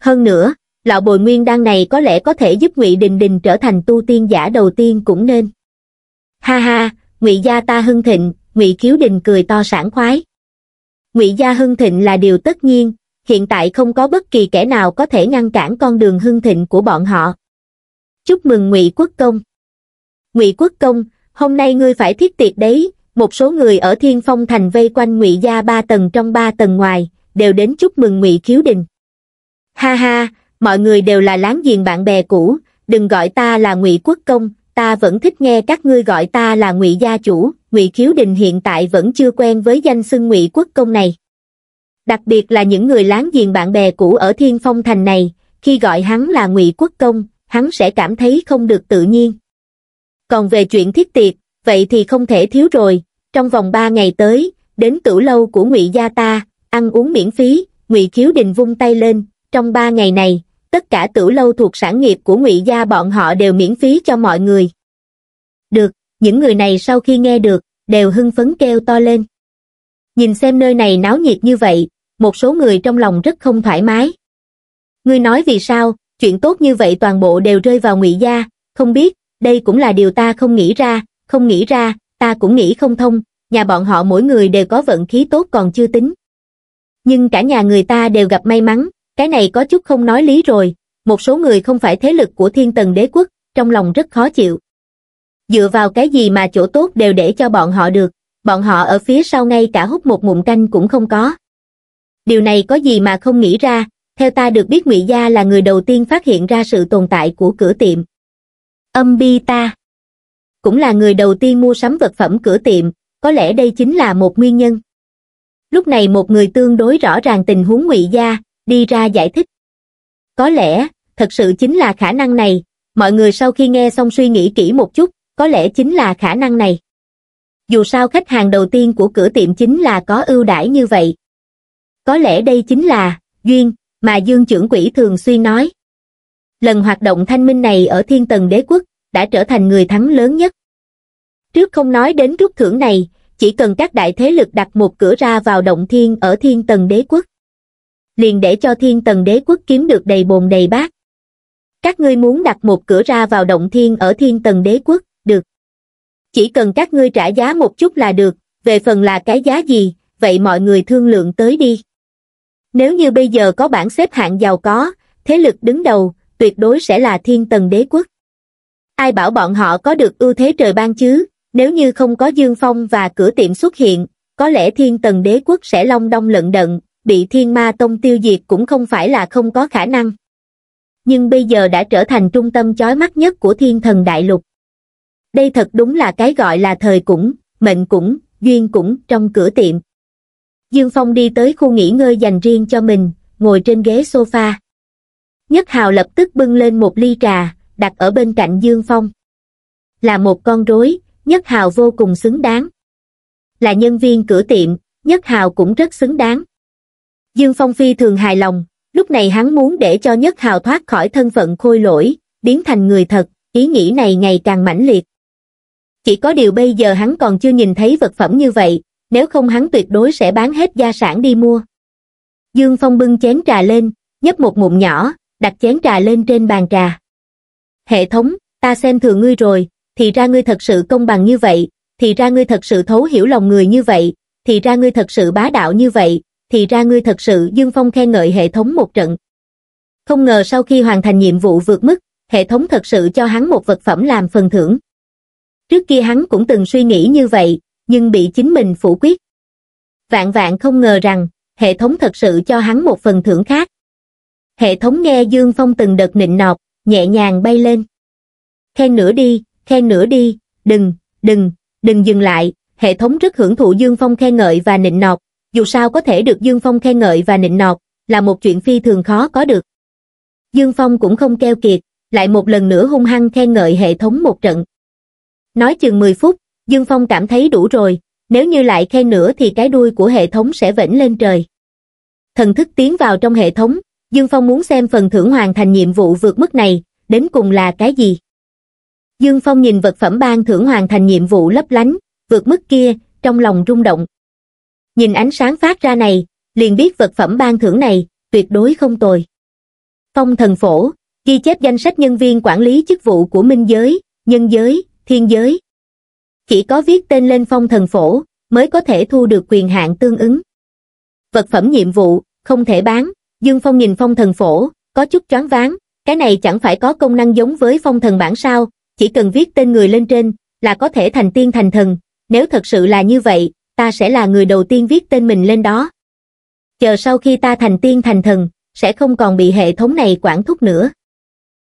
Hơn nữa, lọ bồi nguyên đan này có lẽ có thể giúp Ngụy Đình Đình trở thành tu tiên giả đầu tiên cũng nên. Ha ha, Ngụy gia ta hưng thịnh, Ngụy Kiếu Đình cười to sảng khoái ngụy gia hưng thịnh là điều tất nhiên, hiện tại không có bất kỳ kẻ nào có thể ngăn cản con đường hưng thịnh của bọn họ. Chúc mừng ngụy quốc công. Ngụy quốc công, hôm nay ngươi phải thiết tiệc đấy, một số người ở Thiên Phong Thành vây quanh ngụy gia ba tầng trong ba tầng ngoài, đều đến chúc mừng ngụy khiếu đình. Ha ha, mọi người đều là láng giềng bạn bè cũ, đừng gọi ta là ngụy quốc công, ta vẫn thích nghe các ngươi gọi ta là ngụy gia chủ ngụy khiếu đình hiện tại vẫn chưa quen với danh xưng ngụy quốc công này đặc biệt là những người láng giềng bạn bè cũ ở thiên phong thành này khi gọi hắn là ngụy quốc công hắn sẽ cảm thấy không được tự nhiên còn về chuyện thiết tiệc vậy thì không thể thiếu rồi trong vòng ba ngày tới đến Tử lâu của ngụy gia ta ăn uống miễn phí ngụy khiếu đình vung tay lên trong ba ngày này tất cả Tử lâu thuộc sản nghiệp của ngụy gia bọn họ đều miễn phí cho mọi người những người này sau khi nghe được, đều hưng phấn kêu to lên. Nhìn xem nơi này náo nhiệt như vậy, một số người trong lòng rất không thoải mái. Ngươi nói vì sao, chuyện tốt như vậy toàn bộ đều rơi vào ngụy gia, không biết, đây cũng là điều ta không nghĩ ra, không nghĩ ra, ta cũng nghĩ không thông, nhà bọn họ mỗi người đều có vận khí tốt còn chưa tính. Nhưng cả nhà người ta đều gặp may mắn, cái này có chút không nói lý rồi, một số người không phải thế lực của thiên tần đế quốc, trong lòng rất khó chịu dựa vào cái gì mà chỗ tốt đều để cho bọn họ được, bọn họ ở phía sau ngay cả hút một ngụm canh cũng không có. Điều này có gì mà không nghĩ ra, theo ta được biết ngụy Gia là người đầu tiên phát hiện ra sự tồn tại của cửa tiệm. Âm Bi Ta Cũng là người đầu tiên mua sắm vật phẩm cửa tiệm, có lẽ đây chính là một nguyên nhân. Lúc này một người tương đối rõ ràng tình huống ngụy Gia, đi ra giải thích. Có lẽ, thật sự chính là khả năng này, mọi người sau khi nghe xong suy nghĩ kỹ một chút, có lẽ chính là khả năng này. Dù sao khách hàng đầu tiên của cửa tiệm chính là có ưu đãi như vậy. Có lẽ đây chính là duyên mà Dương trưởng quỹ thường suy nói. Lần hoạt động thanh minh này ở thiên tần đế quốc đã trở thành người thắng lớn nhất. Trước không nói đến rút thưởng này, chỉ cần các đại thế lực đặt một cửa ra vào động thiên ở thiên tần đế quốc. Liền để cho thiên tần đế quốc kiếm được đầy bồn đầy bát. Các ngươi muốn đặt một cửa ra vào động thiên ở thiên tần đế quốc, được. Chỉ cần các ngươi trả giá một chút là được, về phần là cái giá gì, vậy mọi người thương lượng tới đi. Nếu như bây giờ có bảng xếp hạng giàu có, thế lực đứng đầu, tuyệt đối sẽ là thiên tần đế quốc. Ai bảo bọn họ có được ưu thế trời ban chứ, nếu như không có Dương Phong và cửa tiệm xuất hiện, có lẽ thiên tần đế quốc sẽ long đong lận đận, bị thiên ma tông tiêu diệt cũng không phải là không có khả năng. Nhưng bây giờ đã trở thành trung tâm chói mắt nhất của thiên thần đại lục đây thật đúng là cái gọi là thời cũng, mệnh cũng, duyên cũng trong cửa tiệm. Dương Phong đi tới khu nghỉ ngơi dành riêng cho mình, ngồi trên ghế sofa. Nhất Hào lập tức bưng lên một ly trà, đặt ở bên cạnh Dương Phong. Là một con rối, Nhất Hào vô cùng xứng đáng. Là nhân viên cửa tiệm, Nhất Hào cũng rất xứng đáng. Dương Phong Phi thường hài lòng, lúc này hắn muốn để cho Nhất Hào thoát khỏi thân phận khôi lỗi, biến thành người thật, ý nghĩ này ngày càng mãnh liệt chỉ có điều bây giờ hắn còn chưa nhìn thấy vật phẩm như vậy, nếu không hắn tuyệt đối sẽ bán hết gia sản đi mua. Dương Phong bưng chén trà lên, nhấp một ngụm nhỏ, đặt chén trà lên trên bàn trà. Hệ thống, ta xem thường ngươi rồi, thì ra ngươi thật sự công bằng như vậy, thì ra ngươi thật sự thấu hiểu lòng người như vậy, thì ra ngươi thật sự bá đạo như vậy, thì ra ngươi thật sự Dương Phong khen ngợi hệ thống một trận. Không ngờ sau khi hoàn thành nhiệm vụ vượt mức, hệ thống thật sự cho hắn một vật phẩm làm phần thưởng. Trước kia hắn cũng từng suy nghĩ như vậy, nhưng bị chính mình phủ quyết. Vạn vạn không ngờ rằng, hệ thống thật sự cho hắn một phần thưởng khác. Hệ thống nghe Dương Phong từng đợt nịnh nọt, nhẹ nhàng bay lên. Khen nữa đi, khen nữa đi, đừng, đừng, đừng dừng lại. Hệ thống rất hưởng thụ Dương Phong khen ngợi và nịnh nọt. Dù sao có thể được Dương Phong khen ngợi và nịnh nọt, là một chuyện phi thường khó có được. Dương Phong cũng không keo kiệt, lại một lần nữa hung hăng khen ngợi hệ thống một trận. Nói chừng 10 phút, Dương Phong cảm thấy đủ rồi, nếu như lại khen nữa thì cái đuôi của hệ thống sẽ vểnh lên trời. Thần thức tiến vào trong hệ thống, Dương Phong muốn xem phần thưởng hoàn thành nhiệm vụ vượt mức này, đến cùng là cái gì. Dương Phong nhìn vật phẩm ban thưởng hoàn thành nhiệm vụ lấp lánh, vượt mức kia, trong lòng rung động. Nhìn ánh sáng phát ra này, liền biết vật phẩm ban thưởng này, tuyệt đối không tồi. Phong thần phổ, ghi chép danh sách nhân viên quản lý chức vụ của minh giới, nhân giới, thiên giới. Chỉ có viết tên lên phong thần phổ, mới có thể thu được quyền hạn tương ứng. Vật phẩm nhiệm vụ, không thể bán, Dương Phong nhìn phong thần phổ, có chút choáng váng, cái này chẳng phải có công năng giống với phong thần bản sao, chỉ cần viết tên người lên trên, là có thể thành tiên thành thần, nếu thật sự là như vậy, ta sẽ là người đầu tiên viết tên mình lên đó. Chờ sau khi ta thành tiên thành thần, sẽ không còn bị hệ thống này quản thúc nữa.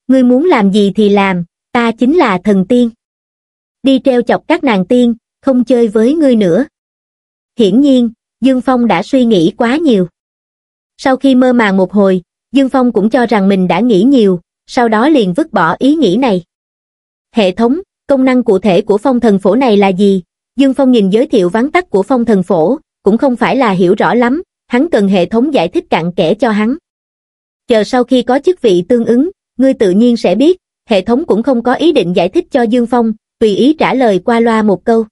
Ngươi muốn làm gì thì làm, ta chính là thần tiên đi treo chọc các nàng tiên không chơi với ngươi nữa hiển nhiên dương phong đã suy nghĩ quá nhiều sau khi mơ màng một hồi dương phong cũng cho rằng mình đã nghĩ nhiều sau đó liền vứt bỏ ý nghĩ này hệ thống công năng cụ thể của phong thần phổ này là gì dương phong nhìn giới thiệu vắn tắt của phong thần phổ cũng không phải là hiểu rõ lắm hắn cần hệ thống giải thích cặn kẽ cho hắn chờ sau khi có chức vị tương ứng ngươi tự nhiên sẽ biết hệ thống cũng không có ý định giải thích cho dương phong tùy ý trả lời qua loa một câu.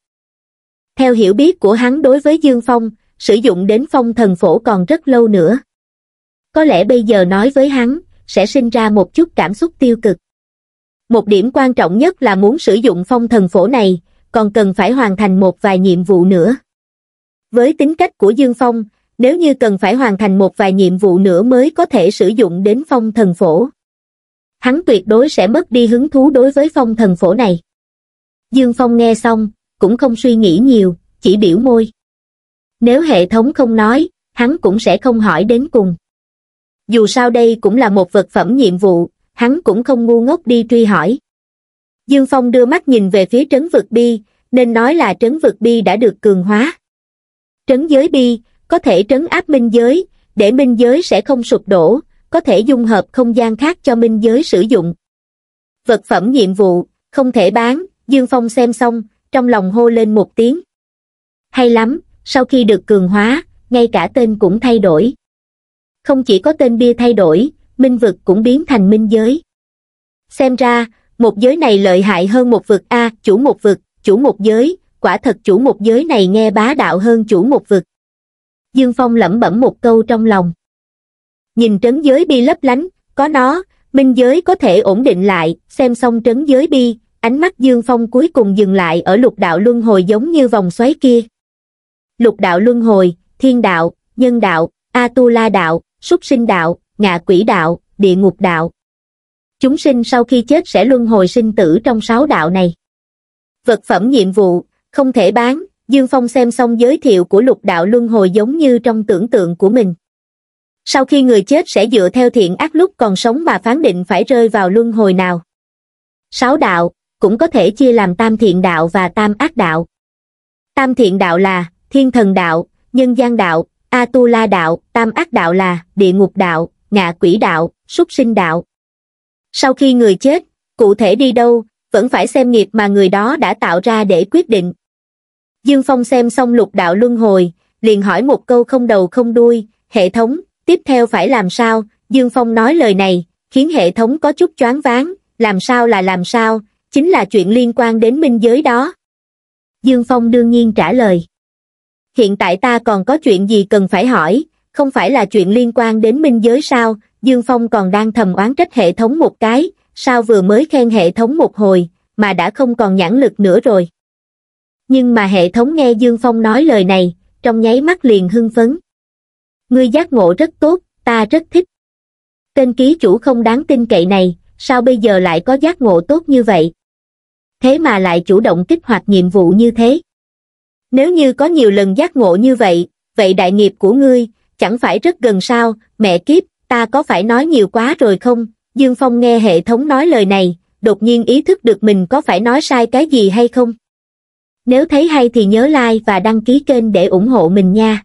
Theo hiểu biết của hắn đối với Dương Phong, sử dụng đến phong thần phổ còn rất lâu nữa. Có lẽ bây giờ nói với hắn, sẽ sinh ra một chút cảm xúc tiêu cực. Một điểm quan trọng nhất là muốn sử dụng phong thần phổ này, còn cần phải hoàn thành một vài nhiệm vụ nữa. Với tính cách của Dương Phong, nếu như cần phải hoàn thành một vài nhiệm vụ nữa mới có thể sử dụng đến phong thần phổ. Hắn tuyệt đối sẽ mất đi hứng thú đối với phong thần phổ này. Dương Phong nghe xong, cũng không suy nghĩ nhiều, chỉ biểu môi. Nếu hệ thống không nói, hắn cũng sẽ không hỏi đến cùng. Dù sao đây cũng là một vật phẩm nhiệm vụ, hắn cũng không ngu ngốc đi truy hỏi. Dương Phong đưa mắt nhìn về phía trấn vực bi, nên nói là trấn vực bi đã được cường hóa. Trấn giới bi, có thể trấn áp minh giới, để minh giới sẽ không sụp đổ, có thể dung hợp không gian khác cho minh giới sử dụng. Vật phẩm nhiệm vụ, không thể bán, Dương Phong xem xong, trong lòng hô lên một tiếng. Hay lắm, sau khi được cường hóa, ngay cả tên cũng thay đổi. Không chỉ có tên bia thay đổi, minh vực cũng biến thành minh giới. Xem ra, một giới này lợi hại hơn một vực a chủ một vực, chủ một giới, quả thật chủ một giới này nghe bá đạo hơn chủ một vực. Dương Phong lẩm bẩm một câu trong lòng. Nhìn trấn giới bi lấp lánh, có nó, minh giới có thể ổn định lại, xem xong trấn giới bi, ánh mắt Dương Phong cuối cùng dừng lại ở lục đạo luân hồi giống như vòng xoáy kia. Lục đạo luân hồi, thiên đạo, nhân đạo, A-tu-la đạo, súc sinh đạo, ngạ quỷ đạo, địa ngục đạo. Chúng sinh sau khi chết sẽ luân hồi sinh tử trong sáu đạo này. Vật phẩm nhiệm vụ, không thể bán, Dương Phong xem xong giới thiệu của lục đạo luân hồi giống như trong tưởng tượng của mình. Sau khi người chết sẽ dựa theo thiện ác lúc còn sống mà phán định phải rơi vào luân hồi nào. Sáu đạo, cũng có thể chia làm tam thiện đạo và tam ác đạo. Tam thiện đạo là thiên thần đạo, nhân gian đạo, A-tu-la đạo, tam ác đạo là địa ngục đạo, ngạ quỷ đạo, súc sinh đạo. Sau khi người chết, cụ thể đi đâu, vẫn phải xem nghiệp mà người đó đã tạo ra để quyết định. Dương Phong xem xong lục đạo luân hồi, liền hỏi một câu không đầu không đuôi, hệ thống, tiếp theo phải làm sao, Dương Phong nói lời này, khiến hệ thống có chút choáng váng, làm sao là làm sao, chính là chuyện liên quan đến minh giới đó. Dương Phong đương nhiên trả lời. Hiện tại ta còn có chuyện gì cần phải hỏi, không phải là chuyện liên quan đến minh giới sao, Dương Phong còn đang thầm oán trách hệ thống một cái, sao vừa mới khen hệ thống một hồi, mà đã không còn nhãn lực nữa rồi. Nhưng mà hệ thống nghe Dương Phong nói lời này, trong nháy mắt liền hưng phấn. Ngươi giác ngộ rất tốt, ta rất thích. Tên ký chủ không đáng tin cậy này, sao bây giờ lại có giác ngộ tốt như vậy? thế mà lại chủ động kích hoạt nhiệm vụ như thế. Nếu như có nhiều lần giác ngộ như vậy, vậy đại nghiệp của ngươi, chẳng phải rất gần sao, mẹ kiếp, ta có phải nói nhiều quá rồi không? Dương Phong nghe hệ thống nói lời này, đột nhiên ý thức được mình có phải nói sai cái gì hay không. Nếu thấy hay thì nhớ like và đăng ký kênh để ủng hộ mình nha.